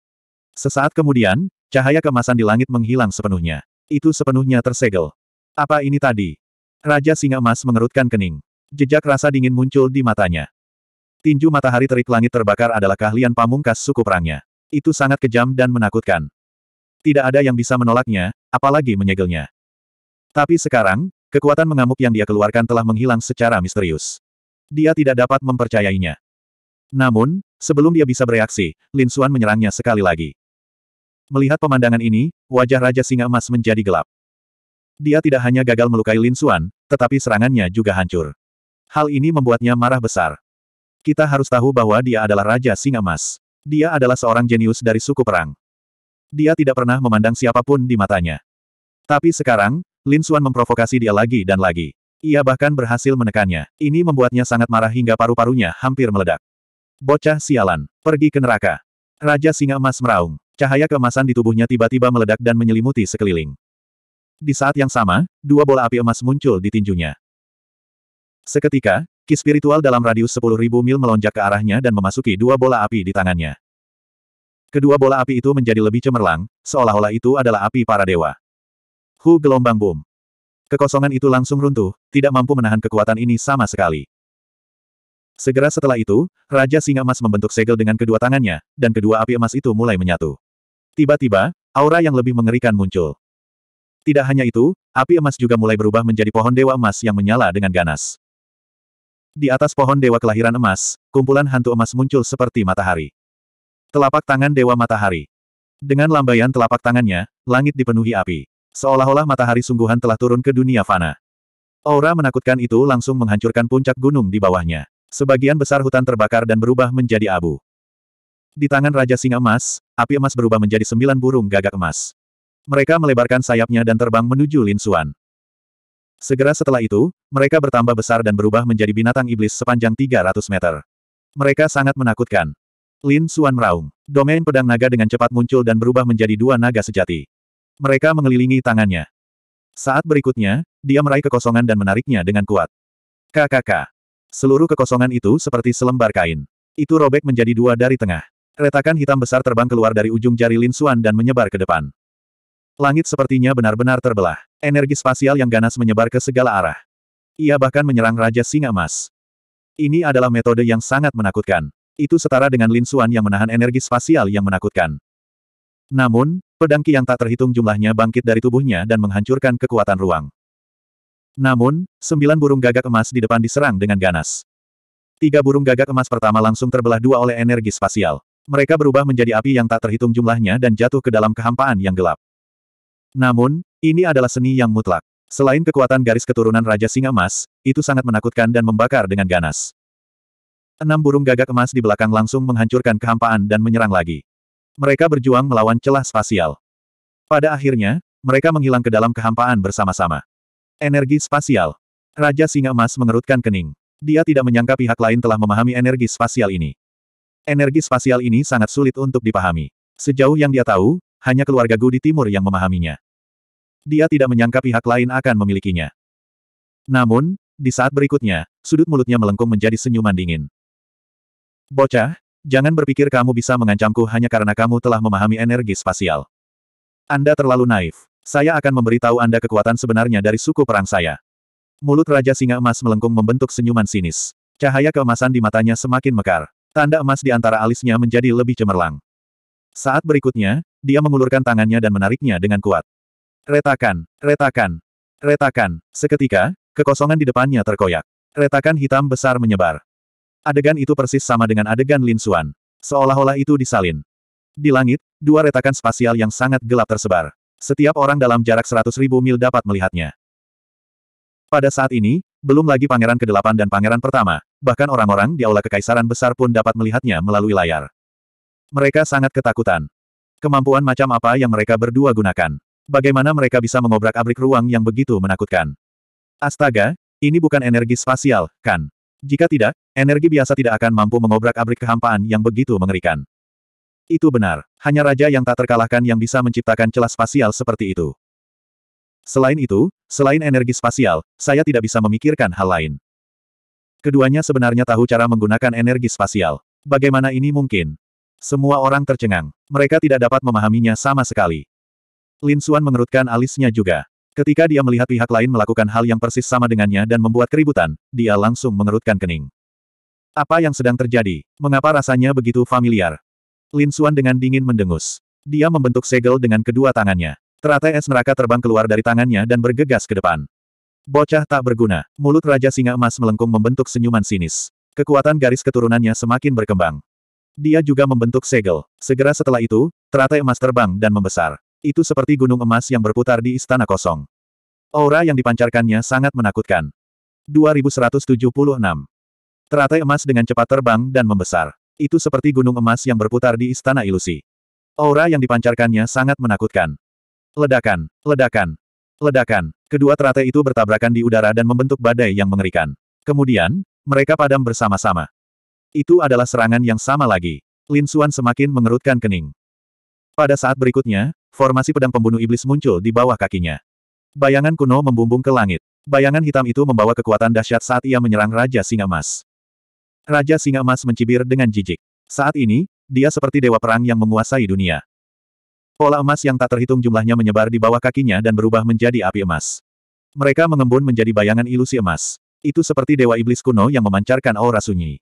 Sesaat kemudian, cahaya kemasan di langit menghilang sepenuhnya. Itu sepenuhnya tersegel. Apa ini tadi? Raja Singa Emas mengerutkan kening. Jejak rasa dingin muncul di matanya. Tinju matahari terik langit terbakar adalah keahlian pamungkas suku perangnya. Itu sangat kejam dan menakutkan. Tidak ada yang bisa menolaknya, apalagi menyegelnya. Tapi sekarang, kekuatan mengamuk yang dia keluarkan telah menghilang secara misterius. Dia tidak dapat mempercayainya. Namun, sebelum dia bisa bereaksi, Lin Suan menyerangnya sekali lagi. Melihat pemandangan ini, wajah Raja Singa Emas menjadi gelap. Dia tidak hanya gagal melukai Lin Xuan, tetapi serangannya juga hancur. Hal ini membuatnya marah besar. Kita harus tahu bahwa dia adalah Raja Singa Emas. Dia adalah seorang jenius dari suku perang. Dia tidak pernah memandang siapapun di matanya. Tapi sekarang, Lin Xuan memprovokasi dia lagi dan lagi. Ia bahkan berhasil menekannya. Ini membuatnya sangat marah hingga paru-parunya hampir meledak. Bocah sialan, pergi ke neraka. Raja Singa Emas meraung. Cahaya keemasan di tubuhnya tiba-tiba meledak dan menyelimuti sekeliling. Di saat yang sama, dua bola api emas muncul di tinjunya. Seketika, ki spiritual dalam radius 10.000 mil melonjak ke arahnya dan memasuki dua bola api di tangannya. Kedua bola api itu menjadi lebih cemerlang, seolah-olah itu adalah api para dewa. Hu gelombang boom. Kekosongan itu langsung runtuh, tidak mampu menahan kekuatan ini sama sekali. Segera setelah itu, Raja Singa Emas membentuk segel dengan kedua tangannya, dan kedua api emas itu mulai menyatu. Tiba-tiba, aura yang lebih mengerikan muncul. Tidak hanya itu, api emas juga mulai berubah menjadi pohon dewa emas yang menyala dengan ganas. Di atas pohon dewa kelahiran emas, kumpulan hantu emas muncul seperti matahari. Telapak tangan dewa matahari. Dengan lambaian telapak tangannya, langit dipenuhi api. Seolah-olah matahari sungguhan telah turun ke dunia fana. Aura menakutkan itu langsung menghancurkan puncak gunung di bawahnya. Sebagian besar hutan terbakar dan berubah menjadi abu. Di tangan Raja Singa Emas, api emas berubah menjadi sembilan burung gagak emas mereka melebarkan sayapnya dan terbang menuju Lin Xuan. Segera setelah itu, mereka bertambah besar dan berubah menjadi binatang iblis sepanjang 300 meter. Mereka sangat menakutkan. Lin Xuan meraung. Domain pedang naga dengan cepat muncul dan berubah menjadi dua naga sejati. Mereka mengelilingi tangannya. Saat berikutnya, dia meraih kekosongan dan menariknya dengan kuat. KKK. Seluruh kekosongan itu seperti selembar kain. Itu robek menjadi dua dari tengah. Retakan hitam besar terbang keluar dari ujung jari Lin Xuan dan menyebar ke depan. Langit sepertinya benar-benar terbelah. Energi spasial yang ganas menyebar ke segala arah. Ia bahkan menyerang Raja Singa Emas. Ini adalah metode yang sangat menakutkan. Itu setara dengan linsuan yang menahan energi spasial yang menakutkan. Namun, pedang Ki yang tak terhitung jumlahnya bangkit dari tubuhnya dan menghancurkan kekuatan ruang. Namun, sembilan burung gagak emas di depan diserang dengan ganas. Tiga burung gagak emas pertama langsung terbelah dua oleh energi spasial. Mereka berubah menjadi api yang tak terhitung jumlahnya dan jatuh ke dalam kehampaan yang gelap. Namun, ini adalah seni yang mutlak. Selain kekuatan garis keturunan Raja Singa Emas, itu sangat menakutkan dan membakar dengan ganas. Enam burung gagak emas di belakang langsung menghancurkan kehampaan dan menyerang lagi. Mereka berjuang melawan celah spasial. Pada akhirnya, mereka menghilang ke dalam kehampaan bersama-sama. Energi spasial. Raja Singa Emas mengerutkan kening. Dia tidak menyangka pihak lain telah memahami energi spasial ini. Energi spasial ini sangat sulit untuk dipahami. Sejauh yang dia tahu, hanya keluarga Gu di timur yang memahaminya. Dia tidak menyangka pihak lain akan memilikinya. Namun, di saat berikutnya, sudut mulutnya melengkung menjadi senyuman dingin. Bocah, jangan berpikir kamu bisa mengancamku hanya karena kamu telah memahami energi spasial. Anda terlalu naif. Saya akan memberitahu Anda kekuatan sebenarnya dari suku perang saya. Mulut Raja Singa Emas melengkung membentuk senyuman sinis. Cahaya keemasan di matanya semakin mekar. Tanda emas di antara alisnya menjadi lebih cemerlang. Saat berikutnya, dia mengulurkan tangannya dan menariknya dengan kuat. Retakan, retakan, retakan. Seketika, kekosongan di depannya terkoyak. Retakan hitam besar menyebar. Adegan itu persis sama dengan adegan Lin Xuan. Seolah-olah itu disalin. Di langit, dua retakan spasial yang sangat gelap tersebar. Setiap orang dalam jarak seratus ribu mil dapat melihatnya. Pada saat ini, belum lagi pangeran ke-8 dan pangeran pertama, bahkan orang-orang di aula kekaisaran besar pun dapat melihatnya melalui layar. Mereka sangat ketakutan. Kemampuan macam apa yang mereka berdua gunakan? Bagaimana mereka bisa mengobrak-abrik ruang yang begitu menakutkan? Astaga, ini bukan energi spasial, kan? Jika tidak, energi biasa tidak akan mampu mengobrak-abrik kehampaan yang begitu mengerikan. Itu benar, hanya raja yang tak terkalahkan yang bisa menciptakan celah spasial seperti itu. Selain itu, selain energi spasial, saya tidak bisa memikirkan hal lain. Keduanya sebenarnya tahu cara menggunakan energi spasial. Bagaimana ini mungkin? Semua orang tercengang. Mereka tidak dapat memahaminya sama sekali. Lin Xuan mengerutkan alisnya juga. Ketika dia melihat pihak lain melakukan hal yang persis sama dengannya dan membuat keributan, dia langsung mengerutkan kening. Apa yang sedang terjadi? Mengapa rasanya begitu familiar? Lin Xuan dengan dingin mendengus. Dia membentuk segel dengan kedua tangannya. Teratai es neraka terbang keluar dari tangannya dan bergegas ke depan. Bocah tak berguna. Mulut Raja Singa Emas melengkung membentuk senyuman sinis. Kekuatan garis keturunannya semakin berkembang. Dia juga membentuk segel. Segera setelah itu, teratai emas terbang dan membesar. Itu seperti gunung emas yang berputar di istana kosong. Aura yang dipancarkannya sangat menakutkan. 2176. Teratai emas dengan cepat terbang dan membesar. Itu seperti gunung emas yang berputar di istana ilusi. Aura yang dipancarkannya sangat menakutkan. Ledakan, ledakan, ledakan. Kedua teratai itu bertabrakan di udara dan membentuk badai yang mengerikan. Kemudian, mereka padam bersama-sama. Itu adalah serangan yang sama lagi. Lin Xuan semakin mengerutkan kening. Pada saat berikutnya, formasi pedang pembunuh iblis muncul di bawah kakinya. Bayangan kuno membumbung ke langit. Bayangan hitam itu membawa kekuatan dahsyat saat ia menyerang Raja Singa Emas. Raja Singa Emas mencibir dengan jijik. Saat ini, dia seperti dewa perang yang menguasai dunia. Pola emas yang tak terhitung jumlahnya menyebar di bawah kakinya dan berubah menjadi api emas. Mereka mengembun menjadi bayangan ilusi emas. Itu seperti dewa iblis kuno yang memancarkan aura sunyi.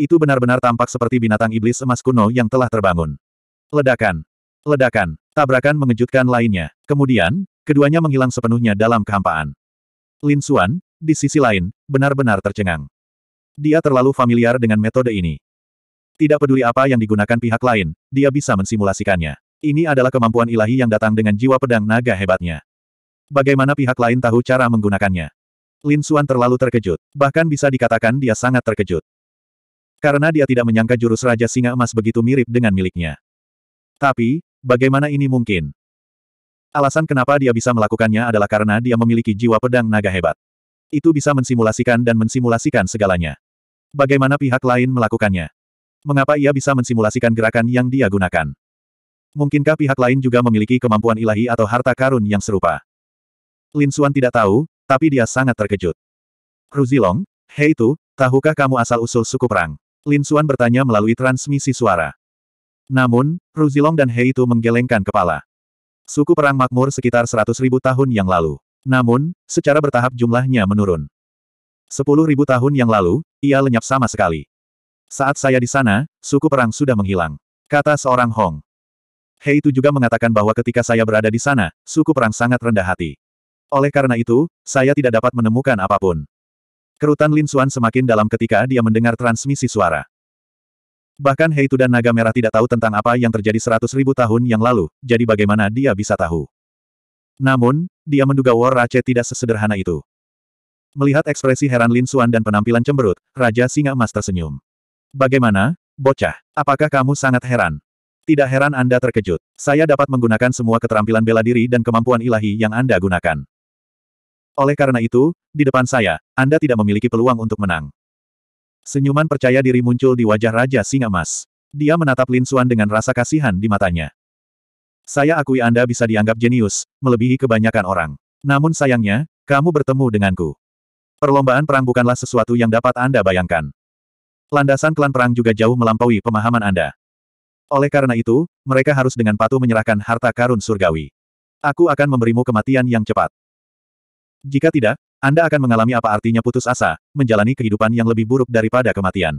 Itu benar-benar tampak seperti binatang iblis emas kuno yang telah terbangun. Ledakan. Ledakan. Tabrakan mengejutkan lainnya. Kemudian, keduanya menghilang sepenuhnya dalam kehampaan. Lin Xuan, di sisi lain, benar-benar tercengang. Dia terlalu familiar dengan metode ini. Tidak peduli apa yang digunakan pihak lain, dia bisa mensimulasikannya. Ini adalah kemampuan ilahi yang datang dengan jiwa pedang naga hebatnya. Bagaimana pihak lain tahu cara menggunakannya? Lin Xuan terlalu terkejut, bahkan bisa dikatakan dia sangat terkejut. Karena dia tidak menyangka jurus Raja Singa Emas begitu mirip dengan miliknya. Tapi, bagaimana ini mungkin? Alasan kenapa dia bisa melakukannya adalah karena dia memiliki jiwa pedang naga hebat. Itu bisa mensimulasikan dan mensimulasikan segalanya. Bagaimana pihak lain melakukannya? Mengapa ia bisa mensimulasikan gerakan yang dia gunakan? Mungkinkah pihak lain juga memiliki kemampuan ilahi atau harta karun yang serupa? Lin Xuan tidak tahu, tapi dia sangat terkejut. Ruzilong, hei itu, tahukah kamu asal-usul suku perang? Lin Xuan bertanya melalui transmisi suara. Namun, Ruzilong dan Hei itu menggelengkan kepala. Suku perang makmur sekitar 100.000 tahun yang lalu. Namun, secara bertahap jumlahnya menurun. Sepuluh ribu tahun yang lalu, ia lenyap sama sekali. Saat saya di sana, suku perang sudah menghilang. Kata seorang Hong. Hei itu juga mengatakan bahwa ketika saya berada di sana, suku perang sangat rendah hati. Oleh karena itu, saya tidak dapat menemukan apapun. Kerutan Lin Xuan semakin dalam ketika dia mendengar transmisi suara. Bahkan Heitu dan Naga Merah tidak tahu tentang apa yang terjadi seratus ribu tahun yang lalu, jadi bagaimana dia bisa tahu. Namun, dia menduga War Rache tidak sesederhana itu. Melihat ekspresi heran Lin Xuan dan penampilan cemberut, Raja Singa Emas tersenyum. Bagaimana, bocah? Apakah kamu sangat heran? Tidak heran Anda terkejut. Saya dapat menggunakan semua keterampilan bela diri dan kemampuan ilahi yang Anda gunakan. Oleh karena itu, di depan saya, Anda tidak memiliki peluang untuk menang. Senyuman percaya diri muncul di wajah Raja Singa Emas. Dia menatap Lin Xuan dengan rasa kasihan di matanya. Saya akui Anda bisa dianggap jenius, melebihi kebanyakan orang. Namun sayangnya, kamu bertemu denganku. Perlombaan perang bukanlah sesuatu yang dapat Anda bayangkan. Landasan klan perang juga jauh melampaui pemahaman Anda. Oleh karena itu, mereka harus dengan patuh menyerahkan harta karun surgawi. Aku akan memberimu kematian yang cepat. Jika tidak, Anda akan mengalami apa artinya putus asa, menjalani kehidupan yang lebih buruk daripada kematian.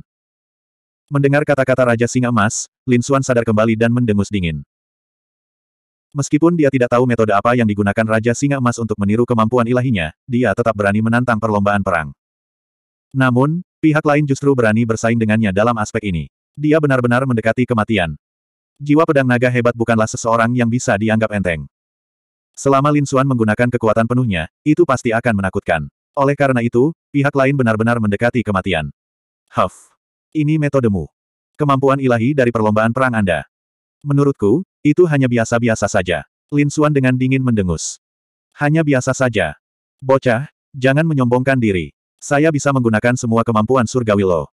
Mendengar kata-kata Raja Singa Emas, Lin Xuan sadar kembali dan mendengus dingin. Meskipun dia tidak tahu metode apa yang digunakan Raja Singa Emas untuk meniru kemampuan ilahinya, dia tetap berani menantang perlombaan perang. Namun, pihak lain justru berani bersaing dengannya dalam aspek ini. Dia benar-benar mendekati kematian. Jiwa pedang naga hebat bukanlah seseorang yang bisa dianggap enteng. Selama Lin Xuan menggunakan kekuatan penuhnya, itu pasti akan menakutkan. Oleh karena itu, pihak lain benar-benar mendekati kematian. Huff. Ini metodemu. Kemampuan ilahi dari perlombaan perang Anda. Menurutku, itu hanya biasa-biasa saja. Lin Xuan dengan dingin mendengus. Hanya biasa saja. Bocah, jangan menyombongkan diri. Saya bisa menggunakan semua kemampuan surgawi lo.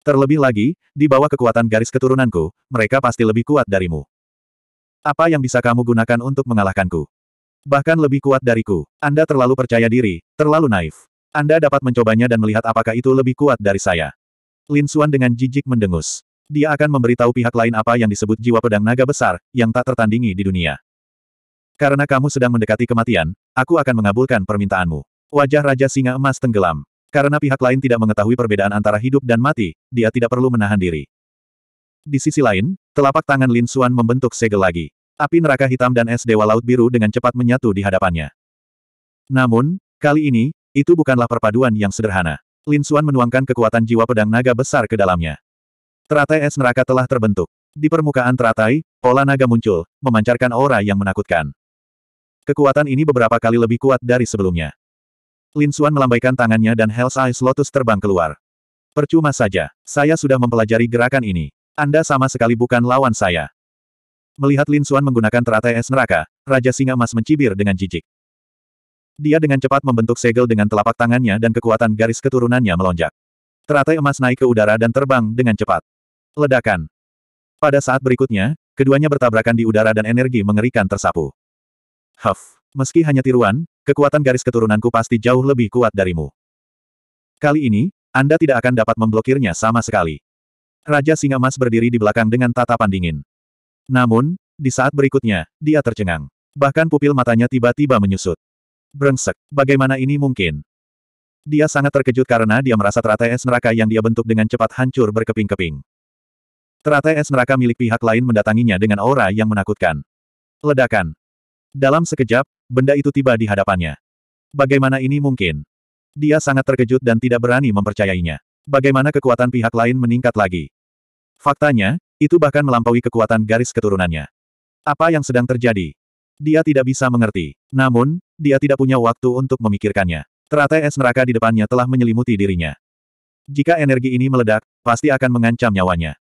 Terlebih lagi, di bawah kekuatan garis keturunanku, mereka pasti lebih kuat darimu. Apa yang bisa kamu gunakan untuk mengalahkanku? Bahkan lebih kuat dariku. Anda terlalu percaya diri, terlalu naif. Anda dapat mencobanya dan melihat apakah itu lebih kuat dari saya. Lin Xuan dengan jijik mendengus. Dia akan memberitahu pihak lain apa yang disebut jiwa pedang naga besar, yang tak tertandingi di dunia. Karena kamu sedang mendekati kematian, aku akan mengabulkan permintaanmu. Wajah Raja Singa Emas tenggelam. Karena pihak lain tidak mengetahui perbedaan antara hidup dan mati, dia tidak perlu menahan diri. Di sisi lain, telapak tangan Lin Xuan membentuk segel lagi. Api neraka hitam dan es dewa laut biru dengan cepat menyatu di hadapannya. Namun, kali ini, itu bukanlah perpaduan yang sederhana. Lin Xuan menuangkan kekuatan jiwa pedang naga besar ke dalamnya. Teratai es neraka telah terbentuk. Di permukaan teratai, pola naga muncul, memancarkan aura yang menakutkan. Kekuatan ini beberapa kali lebih kuat dari sebelumnya. Lin Xuan melambaikan tangannya dan Hell's Eyes Lotus terbang keluar. Percuma saja, saya sudah mempelajari gerakan ini. Anda sama sekali bukan lawan saya. Melihat Lin Xuan menggunakan teratai es neraka, Raja Singa Emas mencibir dengan jijik. Dia dengan cepat membentuk segel dengan telapak tangannya dan kekuatan garis keturunannya melonjak. Teratai emas naik ke udara dan terbang dengan cepat. Ledakan. Pada saat berikutnya, keduanya bertabrakan di udara dan energi mengerikan tersapu. Huff. Meski hanya tiruan, kekuatan garis keturunanku pasti jauh lebih kuat darimu. Kali ini, Anda tidak akan dapat memblokirnya sama sekali. Raja Singa Emas berdiri di belakang dengan tatapan dingin. Namun, di saat berikutnya, dia tercengang. Bahkan pupil matanya tiba-tiba menyusut. Brengsek, bagaimana ini mungkin? Dia sangat terkejut karena dia merasa teratai es neraka yang dia bentuk dengan cepat hancur berkeping-keping. Teratai es neraka milik pihak lain mendatanginya dengan aura yang menakutkan. Ledakan. Dalam sekejap, benda itu tiba di hadapannya. Bagaimana ini mungkin? Dia sangat terkejut dan tidak berani mempercayainya. Bagaimana kekuatan pihak lain meningkat lagi? Faktanya, itu bahkan melampaui kekuatan garis keturunannya. Apa yang sedang terjadi? Dia tidak bisa mengerti. Namun, dia tidak punya waktu untuk memikirkannya. Teratai es neraka di depannya telah menyelimuti dirinya. Jika energi ini meledak, pasti akan mengancam nyawanya.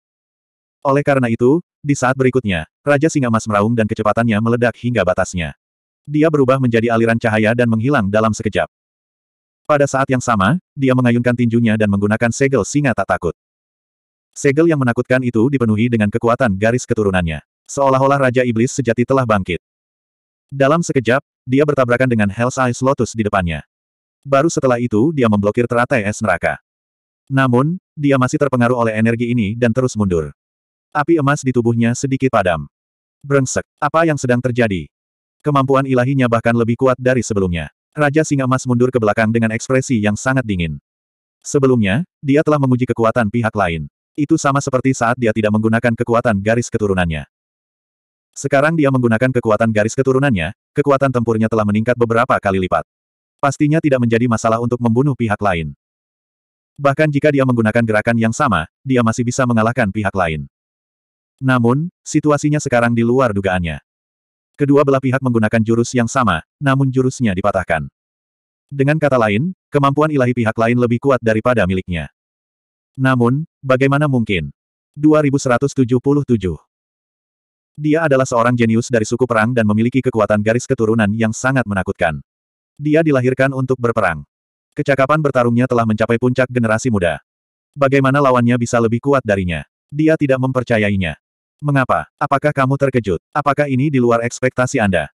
Oleh karena itu, di saat berikutnya, Raja Singa Mas meraung dan kecepatannya meledak hingga batasnya. Dia berubah menjadi aliran cahaya dan menghilang dalam sekejap. Pada saat yang sama, dia mengayunkan tinjunya dan menggunakan segel singa tak takut. Segel yang menakutkan itu dipenuhi dengan kekuatan garis keturunannya. Seolah-olah Raja Iblis sejati telah bangkit. Dalam sekejap, dia bertabrakan dengan Hell's Eyes Lotus di depannya. Baru setelah itu dia memblokir teratai es neraka. Namun, dia masih terpengaruh oleh energi ini dan terus mundur. Api emas di tubuhnya sedikit padam. Brengsek, apa yang sedang terjadi? Kemampuan ilahinya bahkan lebih kuat dari sebelumnya. Raja Singa Emas mundur ke belakang dengan ekspresi yang sangat dingin. Sebelumnya, dia telah menguji kekuatan pihak lain. Itu sama seperti saat dia tidak menggunakan kekuatan garis keturunannya. Sekarang dia menggunakan kekuatan garis keturunannya, kekuatan tempurnya telah meningkat beberapa kali lipat. Pastinya tidak menjadi masalah untuk membunuh pihak lain. Bahkan jika dia menggunakan gerakan yang sama, dia masih bisa mengalahkan pihak lain. Namun, situasinya sekarang di luar dugaannya. Kedua belah pihak menggunakan jurus yang sama, namun jurusnya dipatahkan. Dengan kata lain, kemampuan ilahi pihak lain lebih kuat daripada miliknya. Namun, bagaimana mungkin? 2177 Dia adalah seorang jenius dari suku perang dan memiliki kekuatan garis keturunan yang sangat menakutkan. Dia dilahirkan untuk berperang. Kecakapan bertarungnya telah mencapai puncak generasi muda. Bagaimana lawannya bisa lebih kuat darinya? Dia tidak mempercayainya. Mengapa? Apakah kamu terkejut? Apakah ini di luar ekspektasi Anda?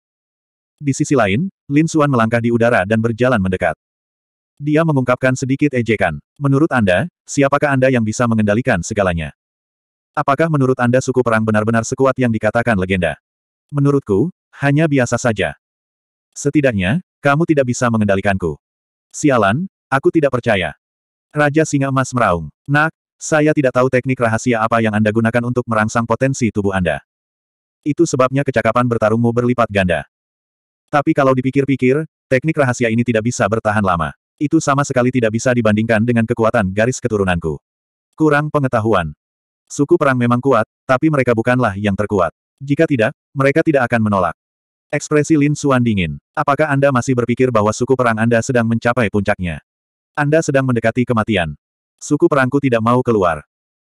Di sisi lain, Lin Suan melangkah di udara dan berjalan mendekat. Dia mengungkapkan sedikit ejekan. Menurut Anda, siapakah Anda yang bisa mengendalikan segalanya? Apakah menurut Anda suku perang benar-benar sekuat yang dikatakan legenda? Menurutku, hanya biasa saja. Setidaknya, kamu tidak bisa mengendalikanku. Sialan, aku tidak percaya. Raja Singa Emas meraung. Nak, saya tidak tahu teknik rahasia apa yang Anda gunakan untuk merangsang potensi tubuh Anda. Itu sebabnya kecakapan bertarungmu berlipat ganda. Tapi kalau dipikir-pikir, teknik rahasia ini tidak bisa bertahan lama. Itu sama sekali tidak bisa dibandingkan dengan kekuatan garis keturunanku. Kurang pengetahuan. Suku perang memang kuat, tapi mereka bukanlah yang terkuat. Jika tidak, mereka tidak akan menolak. Ekspresi Lin Xuan dingin. Apakah Anda masih berpikir bahwa suku perang Anda sedang mencapai puncaknya? Anda sedang mendekati kematian. Suku perangku tidak mau keluar.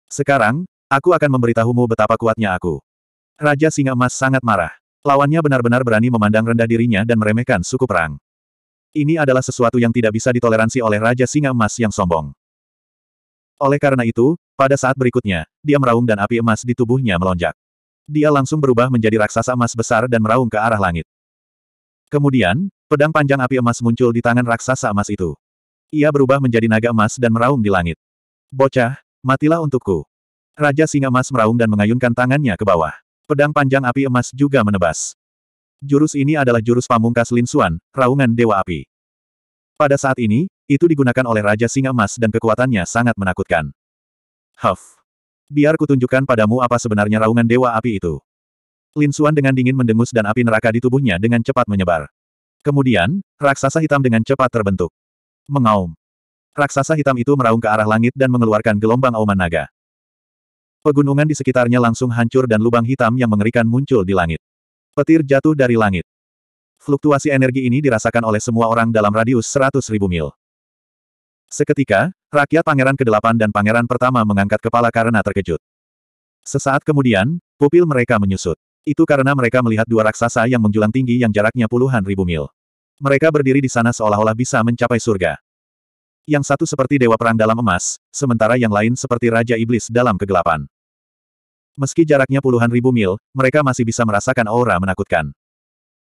Sekarang, aku akan memberitahumu betapa kuatnya aku. Raja Singa Emas sangat marah. Lawannya benar-benar berani memandang rendah dirinya dan meremehkan suku perang. Ini adalah sesuatu yang tidak bisa ditoleransi oleh Raja Singa Emas yang sombong. Oleh karena itu, pada saat berikutnya, dia meraung dan api emas di tubuhnya melonjak. Dia langsung berubah menjadi raksasa emas besar dan meraung ke arah langit. Kemudian, pedang panjang api emas muncul di tangan raksasa emas itu. Ia berubah menjadi naga emas dan meraung di langit. Bocah, matilah untukku. Raja Singa Emas meraung dan mengayunkan tangannya ke bawah. Pedang panjang api emas juga menebas. Jurus ini adalah jurus pamungkas Lin Xuan, raungan Dewa Api. Pada saat ini, itu digunakan oleh Raja Singa Emas dan kekuatannya sangat menakutkan. Huff. Biar kutunjukkan padamu apa sebenarnya raungan Dewa Api itu. Lin Xuan dengan dingin mendengus dan api neraka di tubuhnya dengan cepat menyebar. Kemudian, raksasa hitam dengan cepat terbentuk. Mengaum. Raksasa hitam itu meraung ke arah langit dan mengeluarkan gelombang auman naga. Pegunungan di sekitarnya langsung hancur dan lubang hitam yang mengerikan muncul di langit. Petir jatuh dari langit. Fluktuasi energi ini dirasakan oleh semua orang dalam radius seratus ribu mil. Seketika, rakyat pangeran ke-8 dan pangeran pertama mengangkat kepala karena terkejut. Sesaat kemudian, pupil mereka menyusut. Itu karena mereka melihat dua raksasa yang menjulang tinggi yang jaraknya puluhan ribu mil. Mereka berdiri di sana seolah-olah bisa mencapai surga. Yang satu seperti dewa perang dalam emas, sementara yang lain seperti raja iblis dalam kegelapan. Meski jaraknya puluhan ribu mil, mereka masih bisa merasakan aura menakutkan.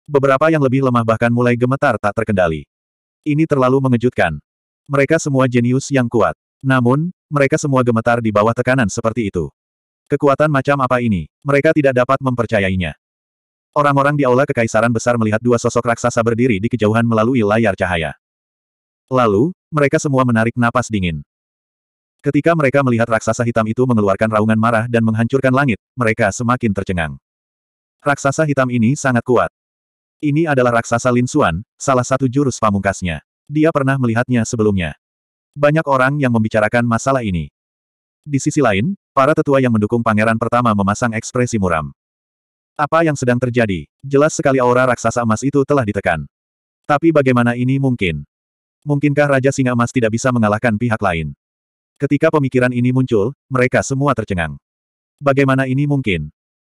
Beberapa yang lebih lemah bahkan mulai gemetar tak terkendali. Ini terlalu mengejutkan. Mereka semua jenius yang kuat. Namun, mereka semua gemetar di bawah tekanan seperti itu. Kekuatan macam apa ini? Mereka tidak dapat mempercayainya. Orang-orang di aula kekaisaran besar melihat dua sosok raksasa berdiri di kejauhan melalui layar cahaya. Lalu, mereka semua menarik napas dingin. Ketika mereka melihat raksasa hitam itu mengeluarkan raungan marah dan menghancurkan langit, mereka semakin tercengang. Raksasa hitam ini sangat kuat. Ini adalah raksasa Lin Xuan, salah satu jurus pamungkasnya. Dia pernah melihatnya sebelumnya. Banyak orang yang membicarakan masalah ini. Di sisi lain, para tetua yang mendukung pangeran pertama memasang ekspresi muram. Apa yang sedang terjadi? Jelas sekali aura raksasa emas itu telah ditekan. Tapi bagaimana ini mungkin? Mungkinkah Raja Singa Emas tidak bisa mengalahkan pihak lain? Ketika pemikiran ini muncul, mereka semua tercengang. Bagaimana ini mungkin?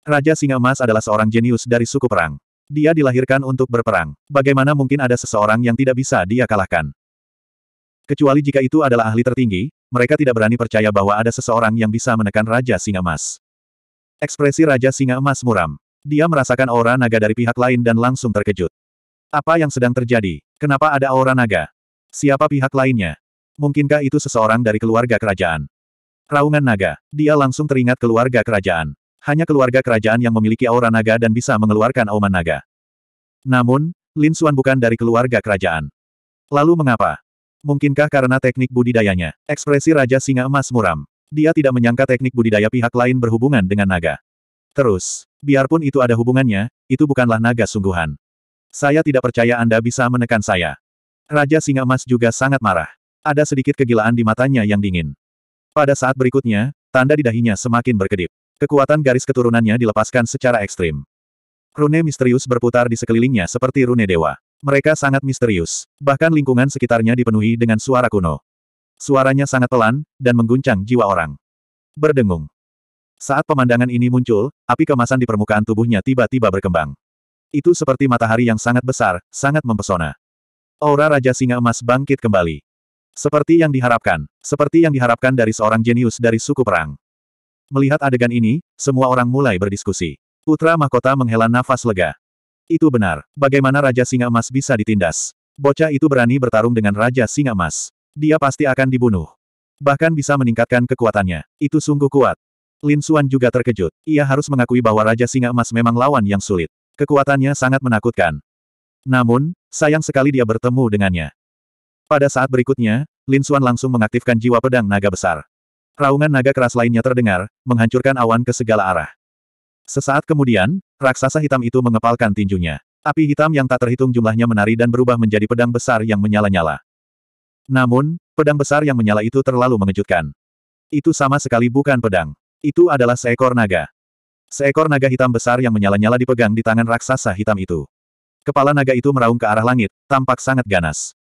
Raja Singa Emas adalah seorang jenius dari suku perang. Dia dilahirkan untuk berperang. Bagaimana mungkin ada seseorang yang tidak bisa dia kalahkan? Kecuali jika itu adalah ahli tertinggi, mereka tidak berani percaya bahwa ada seseorang yang bisa menekan Raja Singa Emas. Ekspresi Raja Singa Emas muram. Dia merasakan aura naga dari pihak lain dan langsung terkejut. Apa yang sedang terjadi? Kenapa ada aura naga? Siapa pihak lainnya? Mungkinkah itu seseorang dari keluarga kerajaan? Raungan naga. Dia langsung teringat keluarga kerajaan. Hanya keluarga kerajaan yang memiliki aura naga dan bisa mengeluarkan auman naga. Namun, Lin Xuan bukan dari keluarga kerajaan. Lalu mengapa? Mungkinkah karena teknik budidayanya? Ekspresi Raja Singa Emas muram. Dia tidak menyangka teknik budidaya pihak lain berhubungan dengan naga. Terus, biarpun itu ada hubungannya, itu bukanlah naga sungguhan. Saya tidak percaya Anda bisa menekan saya. Raja Singa Emas juga sangat marah. Ada sedikit kegilaan di matanya yang dingin. Pada saat berikutnya, tanda di dahinya semakin berkedip. Kekuatan garis keturunannya dilepaskan secara ekstrim. Rune misterius berputar di sekelilingnya seperti rune dewa. Mereka sangat misterius. Bahkan lingkungan sekitarnya dipenuhi dengan suara kuno. Suaranya sangat pelan, dan mengguncang jiwa orang. Berdengung. Saat pemandangan ini muncul, api kemasan di permukaan tubuhnya tiba-tiba berkembang. Itu seperti matahari yang sangat besar, sangat mempesona. Aura Raja Singa Emas bangkit kembali. Seperti yang diharapkan, seperti yang diharapkan dari seorang jenius dari suku perang. Melihat adegan ini, semua orang mulai berdiskusi. Putra mahkota menghela nafas lega. Itu benar, bagaimana Raja Singa Emas bisa ditindas? Bocah itu berani bertarung dengan Raja Singa Emas. Dia pasti akan dibunuh. Bahkan bisa meningkatkan kekuatannya. Itu sungguh kuat. Lin Xuan juga terkejut. Ia harus mengakui bahwa Raja Singa Emas memang lawan yang sulit. Kekuatannya sangat menakutkan. Namun, sayang sekali dia bertemu dengannya. Pada saat berikutnya, Lin Xuan langsung mengaktifkan jiwa pedang naga besar. Raungan naga keras lainnya terdengar, menghancurkan awan ke segala arah. Sesaat kemudian, raksasa hitam itu mengepalkan tinjunya. Api hitam yang tak terhitung jumlahnya menari dan berubah menjadi pedang besar yang menyala-nyala. Namun, pedang besar yang menyala itu terlalu mengejutkan. Itu sama sekali bukan pedang. Itu adalah seekor naga. Seekor naga hitam besar yang menyala-nyala dipegang di tangan raksasa hitam itu. Kepala naga itu meraung ke arah langit, tampak sangat ganas.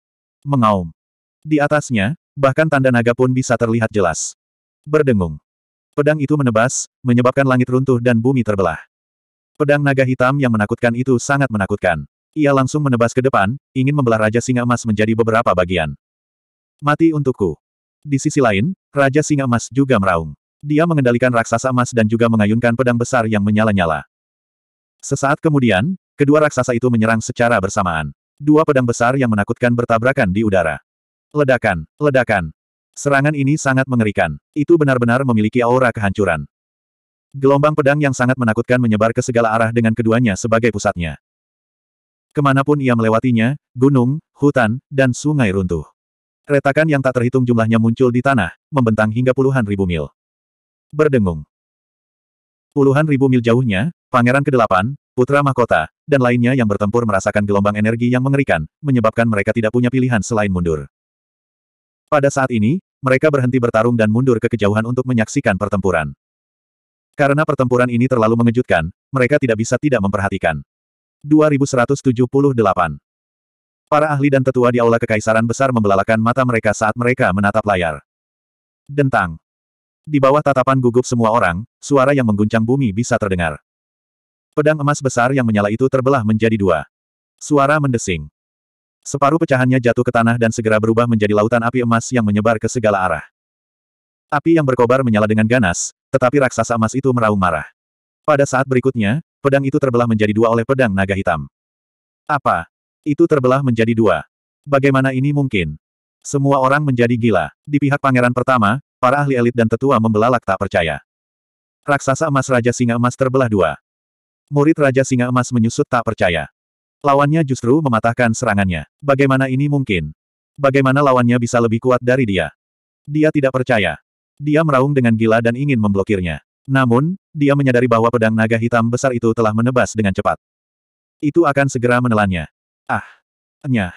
Mengaum. Di atasnya, bahkan tanda naga pun bisa terlihat jelas. Berdengung. Pedang itu menebas, menyebabkan langit runtuh dan bumi terbelah. Pedang naga hitam yang menakutkan itu sangat menakutkan. Ia langsung menebas ke depan, ingin membelah Raja Singa Emas menjadi beberapa bagian. Mati untukku. Di sisi lain, Raja Singa Emas juga meraung. Dia mengendalikan raksasa emas dan juga mengayunkan pedang besar yang menyala-nyala. Sesaat kemudian, kedua raksasa itu menyerang secara bersamaan. Dua pedang besar yang menakutkan bertabrakan di udara. Ledakan, ledakan. Serangan ini sangat mengerikan. Itu benar-benar memiliki aura kehancuran. Gelombang pedang yang sangat menakutkan menyebar ke segala arah dengan keduanya sebagai pusatnya. Kemanapun ia melewatinya, gunung, hutan, dan sungai runtuh. Retakan yang tak terhitung jumlahnya muncul di tanah, membentang hingga puluhan ribu mil. Berdengung. Puluhan ribu mil jauhnya, Pangeran Kedelapan, Putra Mahkota, dan lainnya yang bertempur merasakan gelombang energi yang mengerikan, menyebabkan mereka tidak punya pilihan selain mundur. Pada saat ini, mereka berhenti bertarung dan mundur ke kejauhan untuk menyaksikan pertempuran. Karena pertempuran ini terlalu mengejutkan, mereka tidak bisa tidak memperhatikan. 2178 Para ahli dan tetua di aula kekaisaran besar membelalakan mata mereka saat mereka menatap layar. Dentang. Di bawah tatapan gugup semua orang, suara yang mengguncang bumi bisa terdengar. Pedang emas besar yang menyala itu terbelah menjadi dua. Suara mendesing. Separuh pecahannya jatuh ke tanah dan segera berubah menjadi lautan api emas yang menyebar ke segala arah. Api yang berkobar menyala dengan ganas, tetapi raksasa emas itu meraung marah. Pada saat berikutnya, pedang itu terbelah menjadi dua oleh pedang naga hitam. Apa? Itu terbelah menjadi dua. Bagaimana ini mungkin? Semua orang menjadi gila. Di pihak pangeran pertama, para ahli elit dan tetua membelalak tak percaya. Raksasa emas Raja Singa Emas terbelah dua. Murid Raja Singa Emas menyusut tak percaya. Lawannya justru mematahkan serangannya. Bagaimana ini mungkin? Bagaimana lawannya bisa lebih kuat dari dia? Dia tidak percaya. Dia meraung dengan gila dan ingin memblokirnya. Namun, dia menyadari bahwa pedang naga hitam besar itu telah menebas dengan cepat. Itu akan segera menelannya. Ah! Nyah!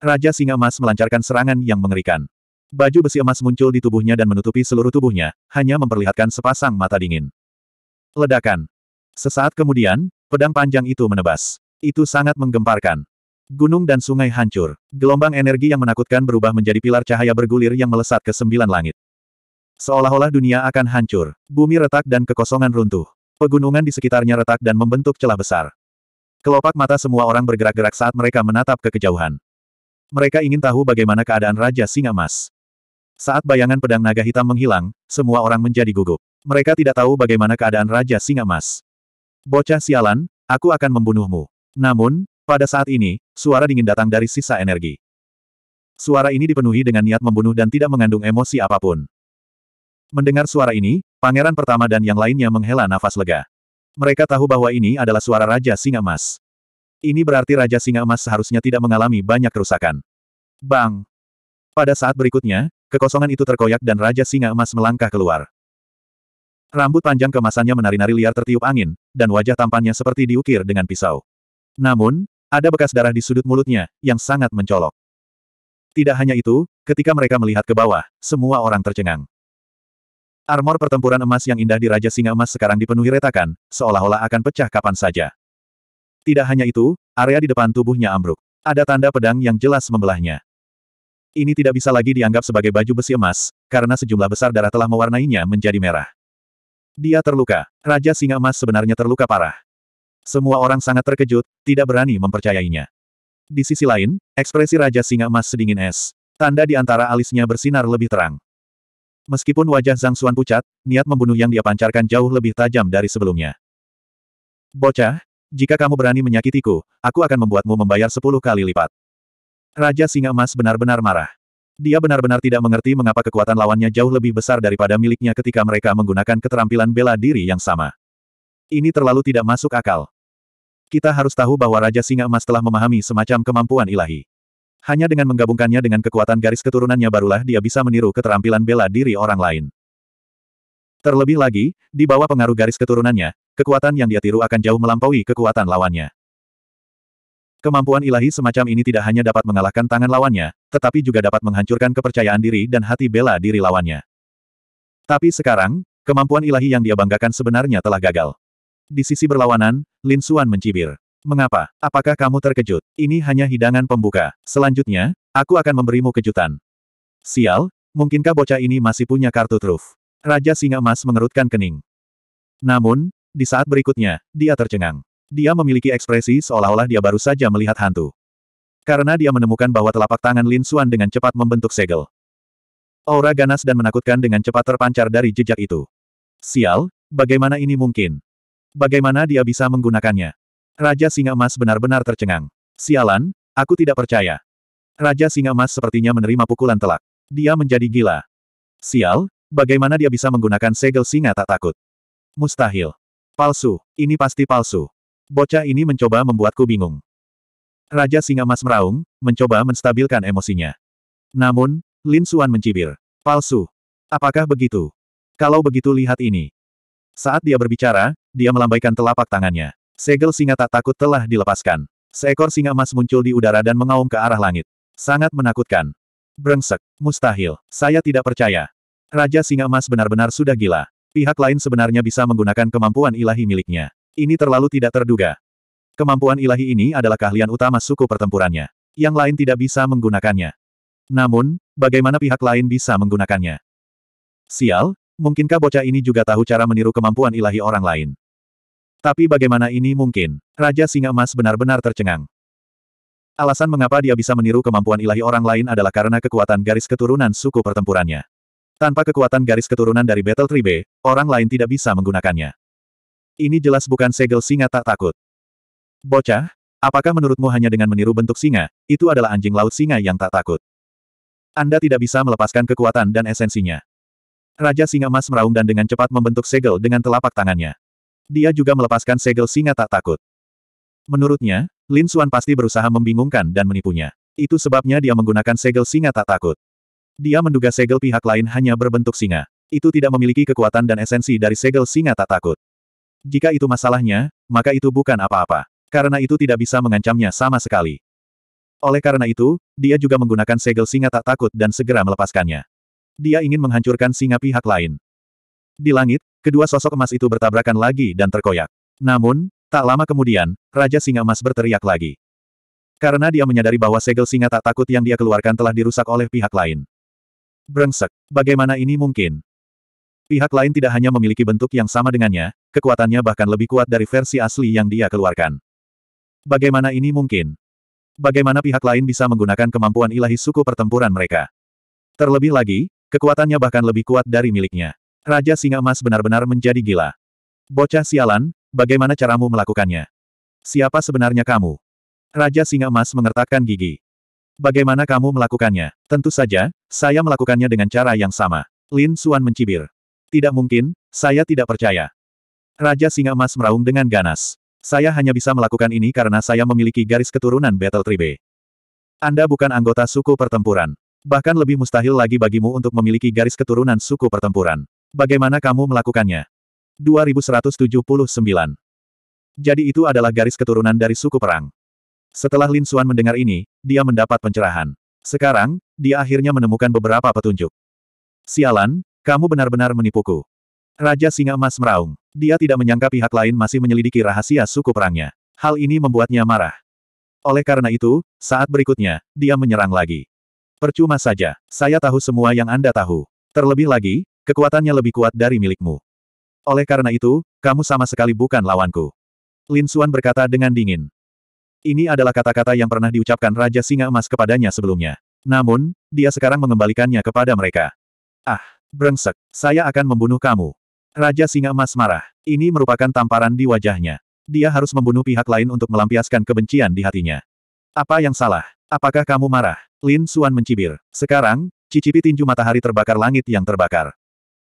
Raja Singa Emas melancarkan serangan yang mengerikan. Baju besi emas muncul di tubuhnya dan menutupi seluruh tubuhnya, hanya memperlihatkan sepasang mata dingin. Ledakan. Sesaat kemudian, pedang panjang itu menebas. Itu sangat menggemparkan. Gunung dan sungai hancur. Gelombang energi yang menakutkan berubah menjadi pilar cahaya bergulir yang melesat ke sembilan langit. Seolah-olah dunia akan hancur. Bumi retak dan kekosongan runtuh. Pegunungan di sekitarnya retak dan membentuk celah besar. Kelopak mata semua orang bergerak-gerak saat mereka menatap ke kejauhan. Mereka ingin tahu bagaimana keadaan Raja Singa Mas. Saat bayangan pedang naga hitam menghilang, semua orang menjadi gugup. Mereka tidak tahu bagaimana keadaan Raja Singa Mas. Bocah sialan, aku akan membunuhmu. Namun, pada saat ini, suara dingin datang dari sisa energi. Suara ini dipenuhi dengan niat membunuh dan tidak mengandung emosi apapun. Mendengar suara ini, pangeran pertama dan yang lainnya menghela nafas lega. Mereka tahu bahwa ini adalah suara Raja Singa Emas. Ini berarti Raja Singa Emas seharusnya tidak mengalami banyak kerusakan. Bang! Pada saat berikutnya, kekosongan itu terkoyak dan Raja Singa Emas melangkah keluar. Rambut panjang kemasannya menari-nari liar tertiup angin, dan wajah tampannya seperti diukir dengan pisau. Namun, ada bekas darah di sudut mulutnya, yang sangat mencolok. Tidak hanya itu, ketika mereka melihat ke bawah, semua orang tercengang. Armor pertempuran emas yang indah di Raja Singa Emas sekarang dipenuhi retakan, seolah-olah akan pecah kapan saja. Tidak hanya itu, area di depan tubuhnya ambruk. Ada tanda pedang yang jelas membelahnya. Ini tidak bisa lagi dianggap sebagai baju besi emas, karena sejumlah besar darah telah mewarnainya menjadi merah. Dia terluka. Raja Singa Emas sebenarnya terluka parah. Semua orang sangat terkejut, tidak berani mempercayainya. Di sisi lain, ekspresi Raja Singa Emas sedingin es. Tanda di antara alisnya bersinar lebih terang. Meskipun wajah Zhang Xuan pucat, niat membunuh yang dia pancarkan jauh lebih tajam dari sebelumnya. Bocah, jika kamu berani menyakitiku, aku akan membuatmu membayar sepuluh kali lipat. Raja Singa Emas benar-benar marah. Dia benar-benar tidak mengerti mengapa kekuatan lawannya jauh lebih besar daripada miliknya ketika mereka menggunakan keterampilan bela diri yang sama. Ini terlalu tidak masuk akal. Kita harus tahu bahwa Raja Singa Emas telah memahami semacam kemampuan ilahi. Hanya dengan menggabungkannya dengan kekuatan garis keturunannya barulah dia bisa meniru keterampilan bela diri orang lain. Terlebih lagi, di bawah pengaruh garis keturunannya, kekuatan yang dia tiru akan jauh melampaui kekuatan lawannya. Kemampuan ilahi semacam ini tidak hanya dapat mengalahkan tangan lawannya, tetapi juga dapat menghancurkan kepercayaan diri dan hati bela diri lawannya. Tapi sekarang, kemampuan ilahi yang dia banggakan sebenarnya telah gagal. Di sisi berlawanan, Lin Xuan mencibir. Mengapa? Apakah kamu terkejut? Ini hanya hidangan pembuka. Selanjutnya, aku akan memberimu kejutan. Sial, mungkinkah bocah ini masih punya kartu truf? Raja Singa Emas mengerutkan kening. Namun, di saat berikutnya, dia tercengang. Dia memiliki ekspresi seolah-olah dia baru saja melihat hantu. Karena dia menemukan bahwa telapak tangan Lin Xuan dengan cepat membentuk segel. Aura ganas dan menakutkan dengan cepat terpancar dari jejak itu. Sial, bagaimana ini mungkin? Bagaimana dia bisa menggunakannya? Raja Singa Emas benar-benar tercengang. Sialan, aku tidak percaya. Raja Singa Emas sepertinya menerima pukulan telak. Dia menjadi gila. Sial, bagaimana dia bisa menggunakan segel singa tak takut? Mustahil. Palsu, ini pasti palsu. Bocah ini mencoba membuatku bingung. Raja Singa Mas meraung, mencoba menstabilkan emosinya. Namun, Lin Suan mencibir. Palsu. Apakah begitu? Kalau begitu lihat ini. Saat dia berbicara, dia melambaikan telapak tangannya. Segel singa tak takut telah dilepaskan. Seekor singa emas muncul di udara dan mengaum ke arah langit. Sangat menakutkan. Brengsek. Mustahil. Saya tidak percaya. Raja singa emas benar-benar sudah gila. Pihak lain sebenarnya bisa menggunakan kemampuan ilahi miliknya. Ini terlalu tidak terduga. Kemampuan ilahi ini adalah keahlian utama suku pertempurannya. Yang lain tidak bisa menggunakannya. Namun, bagaimana pihak lain bisa menggunakannya? Sial, mungkinkah bocah ini juga tahu cara meniru kemampuan ilahi orang lain? Tapi bagaimana ini mungkin? Raja Singa Emas benar-benar tercengang. Alasan mengapa dia bisa meniru kemampuan ilahi orang lain adalah karena kekuatan garis keturunan suku pertempurannya. Tanpa kekuatan garis keturunan dari Battle Tribe, orang lain tidak bisa menggunakannya. Ini jelas bukan segel singa tak takut. Bocah, apakah menurutmu hanya dengan meniru bentuk singa, itu adalah anjing laut singa yang tak takut? Anda tidak bisa melepaskan kekuatan dan esensinya. Raja Singa emas meraung dan dengan cepat membentuk segel dengan telapak tangannya. Dia juga melepaskan segel singa tak takut. Menurutnya, Lin Xuan pasti berusaha membingungkan dan menipunya. Itu sebabnya dia menggunakan segel singa tak takut. Dia menduga segel pihak lain hanya berbentuk singa. Itu tidak memiliki kekuatan dan esensi dari segel singa tak takut. Jika itu masalahnya, maka itu bukan apa-apa. Karena itu tidak bisa mengancamnya sama sekali. Oleh karena itu, dia juga menggunakan segel singa tak takut dan segera melepaskannya. Dia ingin menghancurkan singa pihak lain. Di langit, kedua sosok emas itu bertabrakan lagi dan terkoyak. Namun, tak lama kemudian, Raja Singa Emas berteriak lagi. Karena dia menyadari bahwa segel singa tak takut yang dia keluarkan telah dirusak oleh pihak lain. Brengsek, bagaimana ini mungkin? Pihak lain tidak hanya memiliki bentuk yang sama dengannya, kekuatannya bahkan lebih kuat dari versi asli yang dia keluarkan. Bagaimana ini mungkin? Bagaimana pihak lain bisa menggunakan kemampuan ilahi suku pertempuran mereka? Terlebih lagi, kekuatannya bahkan lebih kuat dari miliknya. Raja Singa Emas benar-benar menjadi gila. Bocah sialan, bagaimana caramu melakukannya? Siapa sebenarnya kamu? Raja Singa Emas mengertakkan gigi. Bagaimana kamu melakukannya? Tentu saja, saya melakukannya dengan cara yang sama. Lin Suan mencibir. Tidak mungkin, saya tidak percaya. Raja Singa Emas meraung dengan ganas. Saya hanya bisa melakukan ini karena saya memiliki garis keturunan Battle Tribe. Anda bukan anggota suku pertempuran. Bahkan lebih mustahil lagi bagimu untuk memiliki garis keturunan suku pertempuran. Bagaimana kamu melakukannya? 2179. Jadi itu adalah garis keturunan dari suku perang. Setelah Lin Xuan mendengar ini, dia mendapat pencerahan. Sekarang, dia akhirnya menemukan beberapa petunjuk. Sialan, kamu benar-benar menipuku. Raja Singa Emas meraung. Dia tidak menyangka pihak lain masih menyelidiki rahasia suku perangnya. Hal ini membuatnya marah. Oleh karena itu, saat berikutnya, dia menyerang lagi. Percuma saja, saya tahu semua yang Anda tahu. Terlebih lagi, kekuatannya lebih kuat dari milikmu. Oleh karena itu, kamu sama sekali bukan lawanku. Lin Xuan berkata dengan dingin. Ini adalah kata-kata yang pernah diucapkan Raja Singa Emas kepadanya sebelumnya. Namun, dia sekarang mengembalikannya kepada mereka. Ah, Brengsek, saya akan membunuh kamu. Raja Singa Emas marah. Ini merupakan tamparan di wajahnya. Dia harus membunuh pihak lain untuk melampiaskan kebencian di hatinya. Apa yang salah? Apakah kamu marah? Lin Suan mencibir. Sekarang, cicipi tinju matahari terbakar langit yang terbakar.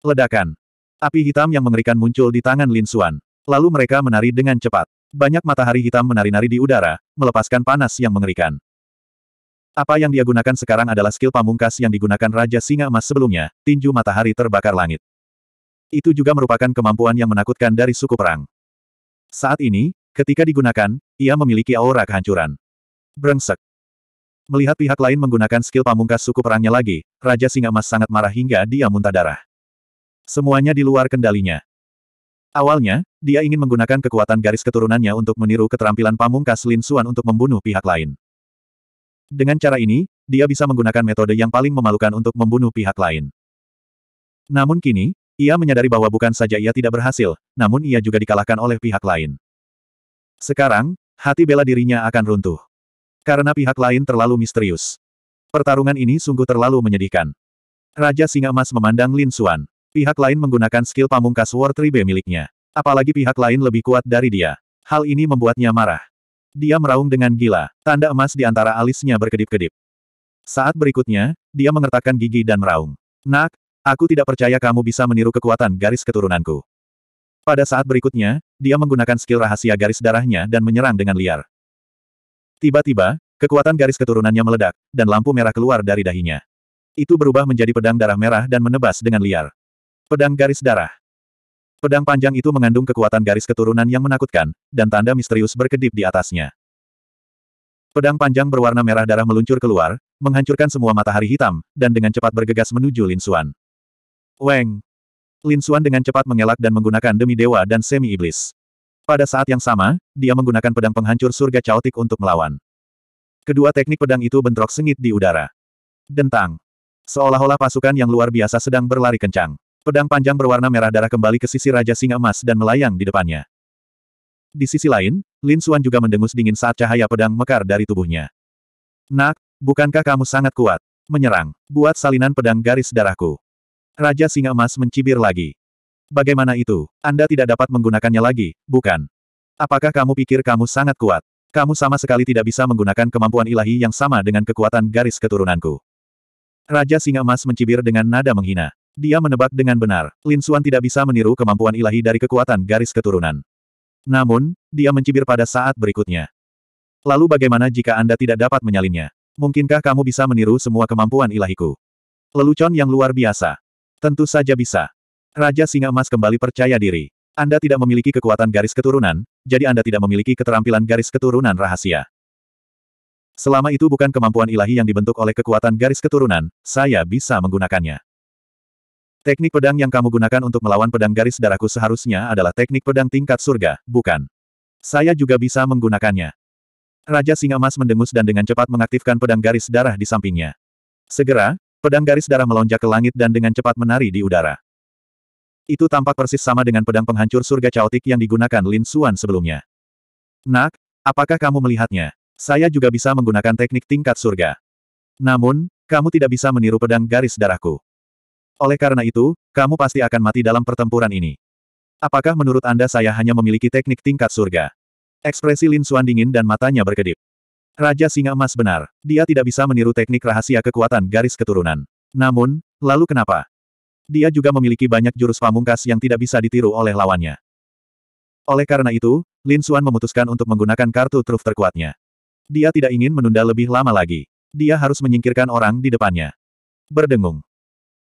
Ledakan. Api hitam yang mengerikan muncul di tangan Lin Suan. Lalu mereka menari dengan cepat. Banyak matahari hitam menari-nari di udara, melepaskan panas yang mengerikan. Apa yang dia gunakan sekarang adalah skill pamungkas yang digunakan Raja Singa Emas sebelumnya, tinju matahari terbakar langit. Itu juga merupakan kemampuan yang menakutkan dari suku perang. Saat ini, ketika digunakan, ia memiliki aura kehancuran. Brengsek. Melihat pihak lain menggunakan skill pamungkas suku perangnya lagi, Raja Singa Emas sangat marah hingga dia muntah darah. Semuanya di luar kendalinya. Awalnya, dia ingin menggunakan kekuatan garis keturunannya untuk meniru keterampilan pamungkas Lin Xuan untuk membunuh pihak lain. Dengan cara ini, dia bisa menggunakan metode yang paling memalukan untuk membunuh pihak lain. Namun kini, ia menyadari bahwa bukan saja ia tidak berhasil, namun ia juga dikalahkan oleh pihak lain. Sekarang, hati bela dirinya akan runtuh. Karena pihak lain terlalu misterius. Pertarungan ini sungguh terlalu menyedihkan. Raja Singa Emas memandang Lin Xuan. Pihak lain menggunakan skill pamungkas War 3B miliknya. Apalagi pihak lain lebih kuat dari dia. Hal ini membuatnya marah. Dia meraung dengan gila, tanda emas di antara alisnya berkedip-kedip. Saat berikutnya, dia mengertakkan gigi dan meraung. Nak, aku tidak percaya kamu bisa meniru kekuatan garis keturunanku. Pada saat berikutnya, dia menggunakan skill rahasia garis darahnya dan menyerang dengan liar. Tiba-tiba, kekuatan garis keturunannya meledak, dan lampu merah keluar dari dahinya. Itu berubah menjadi pedang darah merah dan menebas dengan liar. Pedang garis darah. Pedang panjang itu mengandung kekuatan garis keturunan yang menakutkan, dan tanda misterius berkedip di atasnya. Pedang panjang berwarna merah darah meluncur keluar, menghancurkan semua matahari hitam, dan dengan cepat bergegas menuju Lin Xuan. Weng! Lin Xuan dengan cepat mengelak dan menggunakan demi dewa dan semi-iblis. Pada saat yang sama, dia menggunakan pedang penghancur surga caotik untuk melawan. Kedua teknik pedang itu bentrok sengit di udara. Dentang. Seolah-olah pasukan yang luar biasa sedang berlari kencang. Pedang panjang berwarna merah darah kembali ke sisi Raja Singa Emas dan melayang di depannya. Di sisi lain, Lin Xuan juga mendengus dingin saat cahaya pedang mekar dari tubuhnya. Nak, bukankah kamu sangat kuat? Menyerang, buat salinan pedang garis darahku. Raja Singa Emas mencibir lagi. Bagaimana itu? Anda tidak dapat menggunakannya lagi, bukan? Apakah kamu pikir kamu sangat kuat? Kamu sama sekali tidak bisa menggunakan kemampuan ilahi yang sama dengan kekuatan garis keturunanku. Raja Singa Emas mencibir dengan nada menghina. Dia menebak dengan benar, Lin Suan tidak bisa meniru kemampuan ilahi dari kekuatan garis keturunan. Namun, dia mencibir pada saat berikutnya. Lalu bagaimana jika Anda tidak dapat menyalinnya? Mungkinkah kamu bisa meniru semua kemampuan ilahiku? Lelucon yang luar biasa. Tentu saja bisa. Raja Singa Emas kembali percaya diri. Anda tidak memiliki kekuatan garis keturunan, jadi Anda tidak memiliki keterampilan garis keturunan rahasia. Selama itu bukan kemampuan ilahi yang dibentuk oleh kekuatan garis keturunan, saya bisa menggunakannya. Teknik pedang yang kamu gunakan untuk melawan pedang garis darahku seharusnya adalah teknik pedang tingkat surga, bukan? Saya juga bisa menggunakannya. Raja Singa Emas mendengus dan dengan cepat mengaktifkan pedang garis darah di sampingnya. Segera, pedang garis darah melonjak ke langit dan dengan cepat menari di udara. Itu tampak persis sama dengan pedang penghancur surga caotik yang digunakan Lin Suan sebelumnya. Nak, apakah kamu melihatnya? Saya juga bisa menggunakan teknik tingkat surga. Namun, kamu tidak bisa meniru pedang garis darahku. Oleh karena itu, kamu pasti akan mati dalam pertempuran ini. Apakah menurut Anda saya hanya memiliki teknik tingkat surga? Ekspresi Lin Xuan dingin dan matanya berkedip. Raja Singa Emas benar, dia tidak bisa meniru teknik rahasia kekuatan garis keturunan. Namun, lalu kenapa? Dia juga memiliki banyak jurus pamungkas yang tidak bisa ditiru oleh lawannya. Oleh karena itu, Lin Xuan memutuskan untuk menggunakan kartu truf terkuatnya. Dia tidak ingin menunda lebih lama lagi. Dia harus menyingkirkan orang di depannya. Berdengung.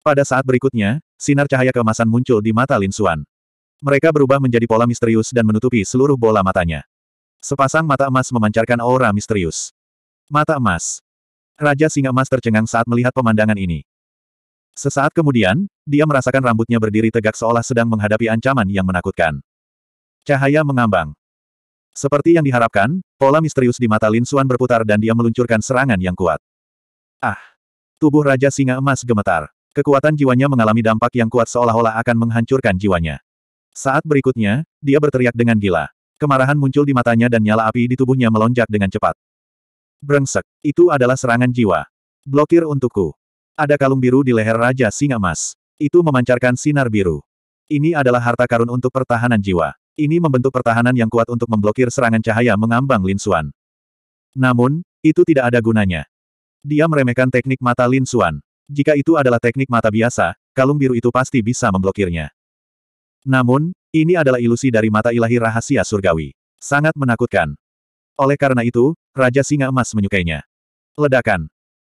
Pada saat berikutnya, sinar cahaya keemasan muncul di mata Lin Xuan. Mereka berubah menjadi pola misterius dan menutupi seluruh bola matanya. Sepasang mata emas memancarkan aura misterius. Mata emas. Raja Singa Emas tercengang saat melihat pemandangan ini. Sesaat kemudian, dia merasakan rambutnya berdiri tegak seolah sedang menghadapi ancaman yang menakutkan. Cahaya mengambang. Seperti yang diharapkan, pola misterius di mata Lin Xuan berputar dan dia meluncurkan serangan yang kuat. Ah! Tubuh Raja Singa Emas gemetar. Kekuatan jiwanya mengalami dampak yang kuat seolah-olah akan menghancurkan jiwanya. Saat berikutnya, dia berteriak dengan gila. Kemarahan muncul di matanya dan nyala api di tubuhnya melonjak dengan cepat. Brengsek, itu adalah serangan jiwa. Blokir untukku. Ada kalung biru di leher Raja Singa Mas. Itu memancarkan sinar biru. Ini adalah harta karun untuk pertahanan jiwa. Ini membentuk pertahanan yang kuat untuk memblokir serangan cahaya mengambang Lin Suan. Namun, itu tidak ada gunanya. Dia meremehkan teknik mata Lin Suan. Jika itu adalah teknik mata biasa, kalung biru itu pasti bisa memblokirnya. Namun, ini adalah ilusi dari mata ilahi rahasia surgawi. Sangat menakutkan. Oleh karena itu, Raja Singa Emas menyukainya. Ledakan.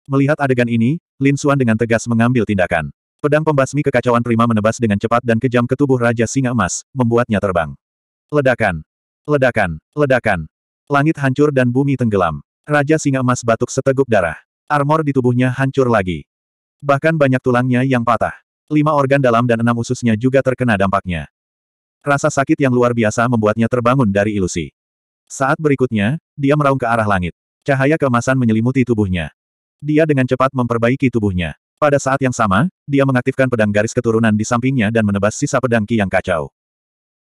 Melihat adegan ini, Lin Xuan dengan tegas mengambil tindakan. Pedang pembasmi kekacauan prima menebas dengan cepat dan kejam ke tubuh Raja Singa Emas, membuatnya terbang. Ledakan. Ledakan. Ledakan. Langit hancur dan bumi tenggelam. Raja Singa Emas batuk seteguk darah. Armor di tubuhnya hancur lagi. Bahkan banyak tulangnya yang patah. Lima organ dalam dan enam ususnya juga terkena dampaknya. Rasa sakit yang luar biasa membuatnya terbangun dari ilusi. Saat berikutnya, dia meraung ke arah langit. Cahaya kemasan menyelimuti tubuhnya. Dia dengan cepat memperbaiki tubuhnya. Pada saat yang sama, dia mengaktifkan pedang garis keturunan di sampingnya dan menebas sisa pedang Ki yang kacau.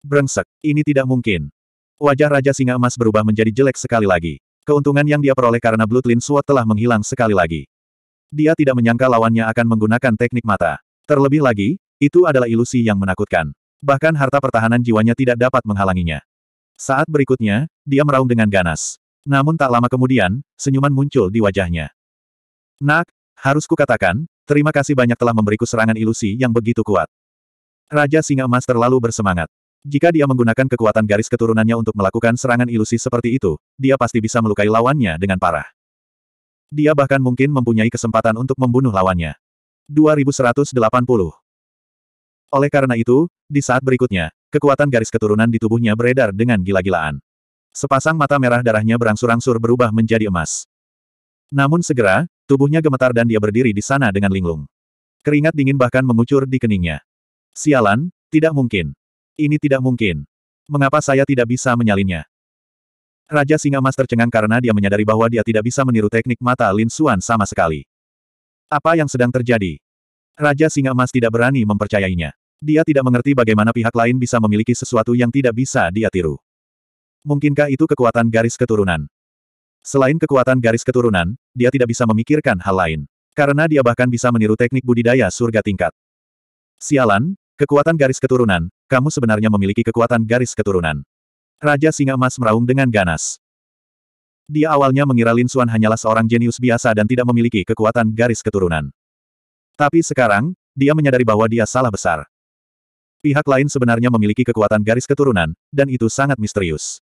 Brengsek, ini tidak mungkin. Wajah Raja Singa Emas berubah menjadi jelek sekali lagi. Keuntungan yang dia peroleh karena Bloodline Sword telah menghilang sekali lagi. Dia tidak menyangka lawannya akan menggunakan teknik mata. Terlebih lagi, itu adalah ilusi yang menakutkan. Bahkan harta pertahanan jiwanya tidak dapat menghalanginya. Saat berikutnya, dia meraung dengan ganas. Namun tak lama kemudian, senyuman muncul di wajahnya. Nak, harus kukatakan, terima kasih banyak telah memberiku serangan ilusi yang begitu kuat. Raja Singa Emas terlalu bersemangat. Jika dia menggunakan kekuatan garis keturunannya untuk melakukan serangan ilusi seperti itu, dia pasti bisa melukai lawannya dengan parah. Dia bahkan mungkin mempunyai kesempatan untuk membunuh lawannya. 2180 Oleh karena itu, di saat berikutnya, kekuatan garis keturunan di tubuhnya beredar dengan gila-gilaan. Sepasang mata merah darahnya berangsur-angsur berubah menjadi emas. Namun segera, tubuhnya gemetar dan dia berdiri di sana dengan linglung. Keringat dingin bahkan mengucur di keningnya. Sialan, tidak mungkin. Ini tidak mungkin. Mengapa saya tidak bisa menyalinnya? Raja Singa Mas tercengang karena dia menyadari bahwa dia tidak bisa meniru teknik mata Lin Suan sama sekali. Apa yang sedang terjadi? Raja Singa Mas tidak berani mempercayainya. Dia tidak mengerti bagaimana pihak lain bisa memiliki sesuatu yang tidak bisa dia tiru. Mungkinkah itu kekuatan garis keturunan? Selain kekuatan garis keturunan, dia tidak bisa memikirkan hal lain. Karena dia bahkan bisa meniru teknik budidaya surga tingkat. Sialan, kekuatan garis keturunan, kamu sebenarnya memiliki kekuatan garis keturunan. Raja Singa Emas meraung dengan ganas. Dia awalnya mengira Lin Xuan hanyalah seorang jenius biasa dan tidak memiliki kekuatan garis keturunan. Tapi sekarang, dia menyadari bahwa dia salah besar. Pihak lain sebenarnya memiliki kekuatan garis keturunan, dan itu sangat misterius.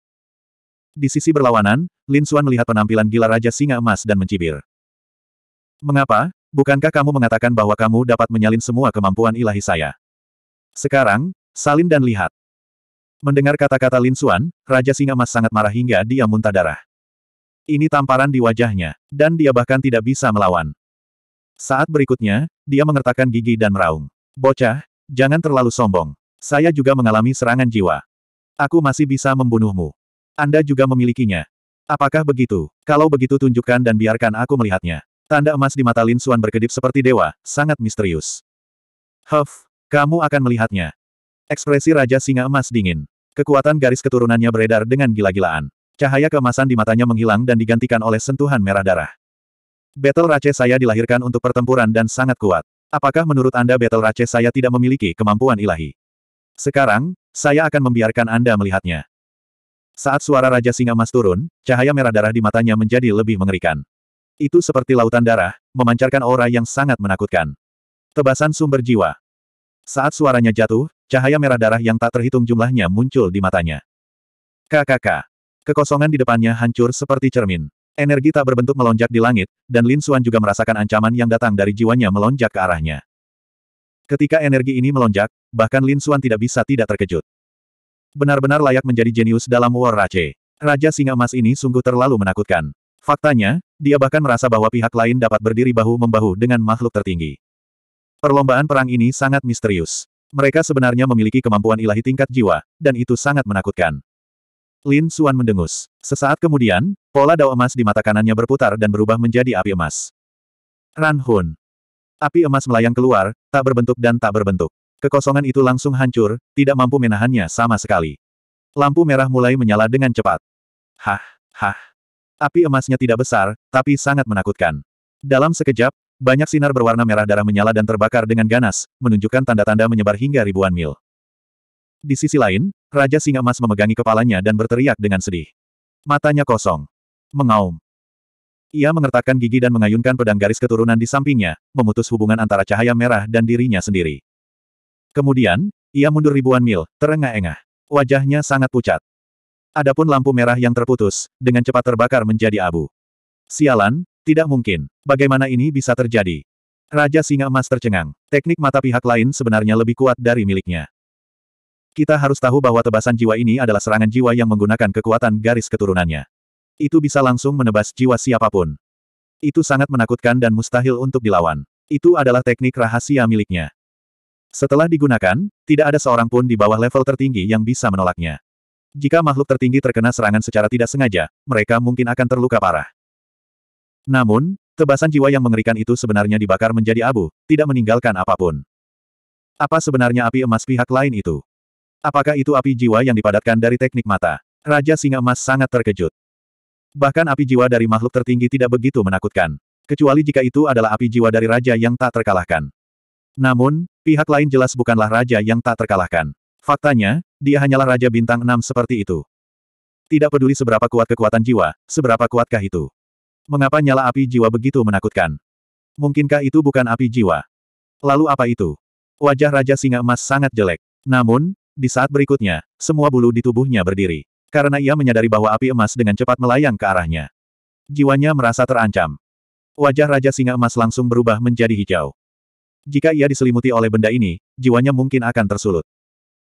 Di sisi berlawanan, Lin Xuan melihat penampilan gila Raja Singa Emas dan mencibir. Mengapa, bukankah kamu mengatakan bahwa kamu dapat menyalin semua kemampuan ilahi saya? Sekarang, salin dan lihat. Mendengar kata-kata Lin Xuan, Raja Singa Mas sangat marah hingga dia muntah darah. Ini tamparan di wajahnya, dan dia bahkan tidak bisa melawan. Saat berikutnya, dia mengertakkan gigi dan meraung. Bocah, jangan terlalu sombong. Saya juga mengalami serangan jiwa. Aku masih bisa membunuhmu. Anda juga memilikinya. Apakah begitu? Kalau begitu tunjukkan dan biarkan aku melihatnya. Tanda emas di mata Lin Xuan berkedip seperti dewa, sangat misterius. Huff, kamu akan melihatnya. Ekspresi Raja Singa Emas dingin. Kekuatan garis keturunannya beredar dengan gila-gilaan. Cahaya kemasan di matanya menghilang dan digantikan oleh sentuhan merah darah. Battle Race saya dilahirkan untuk pertempuran dan sangat kuat. Apakah menurut Anda Battle Race saya tidak memiliki kemampuan ilahi? Sekarang, saya akan membiarkan Anda melihatnya. Saat suara Raja Singa Mas turun, cahaya merah darah di matanya menjadi lebih mengerikan. Itu seperti lautan darah, memancarkan aura yang sangat menakutkan. Tebasan sumber jiwa. Saat suaranya jatuh, cahaya merah darah yang tak terhitung jumlahnya muncul di matanya. KKK. Kekosongan di depannya hancur seperti cermin. Energi tak berbentuk melonjak di langit, dan Lin Suan juga merasakan ancaman yang datang dari jiwanya melonjak ke arahnya. Ketika energi ini melonjak, bahkan Lin Suan tidak bisa tidak terkejut. Benar-benar layak menjadi jenius dalam War Rache. Raja Singa Emas ini sungguh terlalu menakutkan. Faktanya, dia bahkan merasa bahwa pihak lain dapat berdiri bahu-membahu dengan makhluk tertinggi. Perlombaan perang ini sangat misterius. Mereka sebenarnya memiliki kemampuan ilahi tingkat jiwa, dan itu sangat menakutkan. Lin Suan mendengus. Sesaat kemudian, pola dao emas di mata kanannya berputar dan berubah menjadi api emas. Ran Hun. Api emas melayang keluar, tak berbentuk dan tak berbentuk. Kekosongan itu langsung hancur, tidak mampu menahannya sama sekali. Lampu merah mulai menyala dengan cepat. Hah, hah. Api emasnya tidak besar, tapi sangat menakutkan. Dalam sekejap, banyak sinar berwarna merah darah menyala dan terbakar dengan ganas, menunjukkan tanda-tanda menyebar hingga ribuan mil. Di sisi lain, Raja Singa Emas memegangi kepalanya dan berteriak dengan sedih. Matanya kosong. Mengaum. Ia mengertakkan gigi dan mengayunkan pedang garis keturunan di sampingnya, memutus hubungan antara cahaya merah dan dirinya sendiri. Kemudian, ia mundur ribuan mil, terengah-engah. Wajahnya sangat pucat. Adapun lampu merah yang terputus, dengan cepat terbakar menjadi abu. Sialan, tidak mungkin. Bagaimana ini bisa terjadi? Raja Singa Emas tercengang. Teknik mata pihak lain sebenarnya lebih kuat dari miliknya. Kita harus tahu bahwa tebasan jiwa ini adalah serangan jiwa yang menggunakan kekuatan garis keturunannya. Itu bisa langsung menebas jiwa siapapun. Itu sangat menakutkan dan mustahil untuk dilawan. Itu adalah teknik rahasia miliknya. Setelah digunakan, tidak ada seorang pun di bawah level tertinggi yang bisa menolaknya. Jika makhluk tertinggi terkena serangan secara tidak sengaja, mereka mungkin akan terluka parah. Namun, tebasan jiwa yang mengerikan itu sebenarnya dibakar menjadi abu, tidak meninggalkan apapun. Apa sebenarnya api emas pihak lain itu? Apakah itu api jiwa yang dipadatkan dari teknik mata? Raja Singa Emas sangat terkejut. Bahkan api jiwa dari makhluk tertinggi tidak begitu menakutkan. Kecuali jika itu adalah api jiwa dari raja yang tak terkalahkan. Namun, pihak lain jelas bukanlah raja yang tak terkalahkan. Faktanya, dia hanyalah raja bintang enam seperti itu. Tidak peduli seberapa kuat kekuatan jiwa, seberapa kuatkah itu. Mengapa nyala api jiwa begitu menakutkan? Mungkinkah itu bukan api jiwa? Lalu apa itu? Wajah Raja Singa Emas sangat jelek. Namun, di saat berikutnya, semua bulu di tubuhnya berdiri. Karena ia menyadari bahwa api emas dengan cepat melayang ke arahnya. Jiwanya merasa terancam. Wajah Raja Singa Emas langsung berubah menjadi hijau. Jika ia diselimuti oleh benda ini, jiwanya mungkin akan tersulut.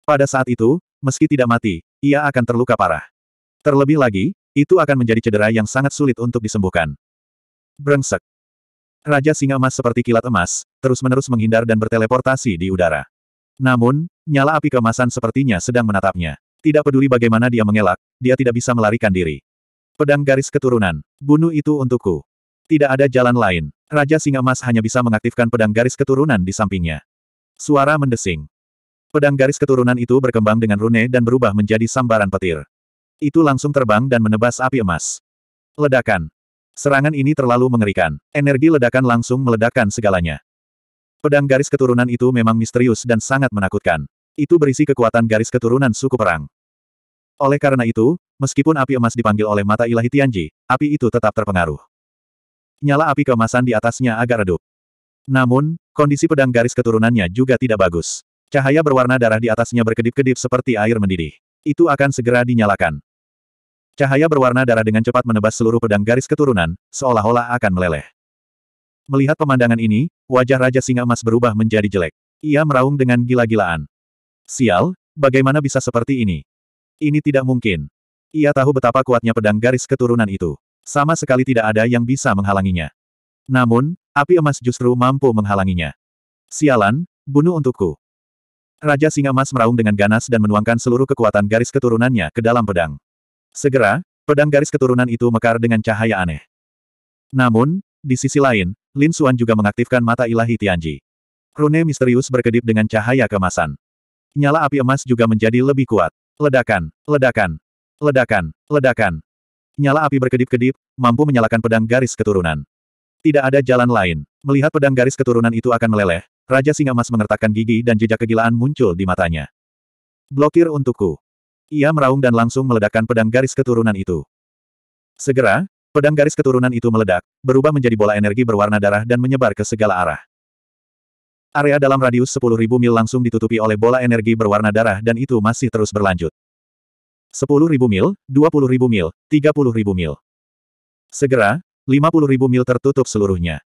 Pada saat itu, meski tidak mati, ia akan terluka parah. Terlebih lagi, itu akan menjadi cedera yang sangat sulit untuk disembuhkan. Brengsek. Raja Singa Emas seperti kilat emas, terus-menerus menghindar dan berteleportasi di udara. Namun, nyala api kemasan sepertinya sedang menatapnya. Tidak peduli bagaimana dia mengelak, dia tidak bisa melarikan diri. Pedang garis keturunan, bunuh itu untukku. Tidak ada jalan lain. Raja Singa Emas hanya bisa mengaktifkan pedang garis keturunan di sampingnya. Suara mendesing. Pedang garis keturunan itu berkembang dengan rune dan berubah menjadi sambaran petir. Itu langsung terbang dan menebas api emas. Ledakan. Serangan ini terlalu mengerikan. Energi ledakan langsung meledakkan segalanya. Pedang garis keturunan itu memang misterius dan sangat menakutkan. Itu berisi kekuatan garis keturunan suku perang. Oleh karena itu, meskipun api emas dipanggil oleh mata ilahi Tianji, api itu tetap terpengaruh. Nyala api kemasan di atasnya agak redup. Namun, kondisi pedang garis keturunannya juga tidak bagus. Cahaya berwarna darah di atasnya berkedip-kedip seperti air mendidih. Itu akan segera dinyalakan. Cahaya berwarna darah dengan cepat menebas seluruh pedang garis keturunan, seolah-olah akan meleleh. Melihat pemandangan ini, wajah Raja Singa Emas berubah menjadi jelek. Ia meraung dengan gila-gilaan. Sial, bagaimana bisa seperti ini? Ini tidak mungkin. Ia tahu betapa kuatnya pedang garis keturunan itu. Sama sekali tidak ada yang bisa menghalanginya. Namun, api emas justru mampu menghalanginya. Sialan, bunuh untukku. Raja Singa Emas meraung dengan ganas dan menuangkan seluruh kekuatan garis keturunannya ke dalam pedang. Segera, pedang garis keturunan itu mekar dengan cahaya aneh. Namun, di sisi lain, Lin Xuan juga mengaktifkan mata ilahi Tianji. Rune misterius berkedip dengan cahaya kemasan. Nyala api emas juga menjadi lebih kuat. Ledakan, ledakan, ledakan, ledakan. Nyala api berkedip-kedip, mampu menyalakan pedang garis keturunan. Tidak ada jalan lain. Melihat pedang garis keturunan itu akan meleleh, Raja Singa Emas mengertakkan gigi dan jejak kegilaan muncul di matanya. Blokir untukku. Ia meraung dan langsung meledakkan pedang garis keturunan itu. Segera, pedang garis keturunan itu meledak, berubah menjadi bola energi berwarna darah dan menyebar ke segala arah. Area dalam radius 10.000 mil langsung ditutupi oleh bola energi berwarna darah dan itu masih terus berlanjut. 10.000 mil, 20.000 mil, 30.000 mil. Segera, 50.000 mil tertutup seluruhnya.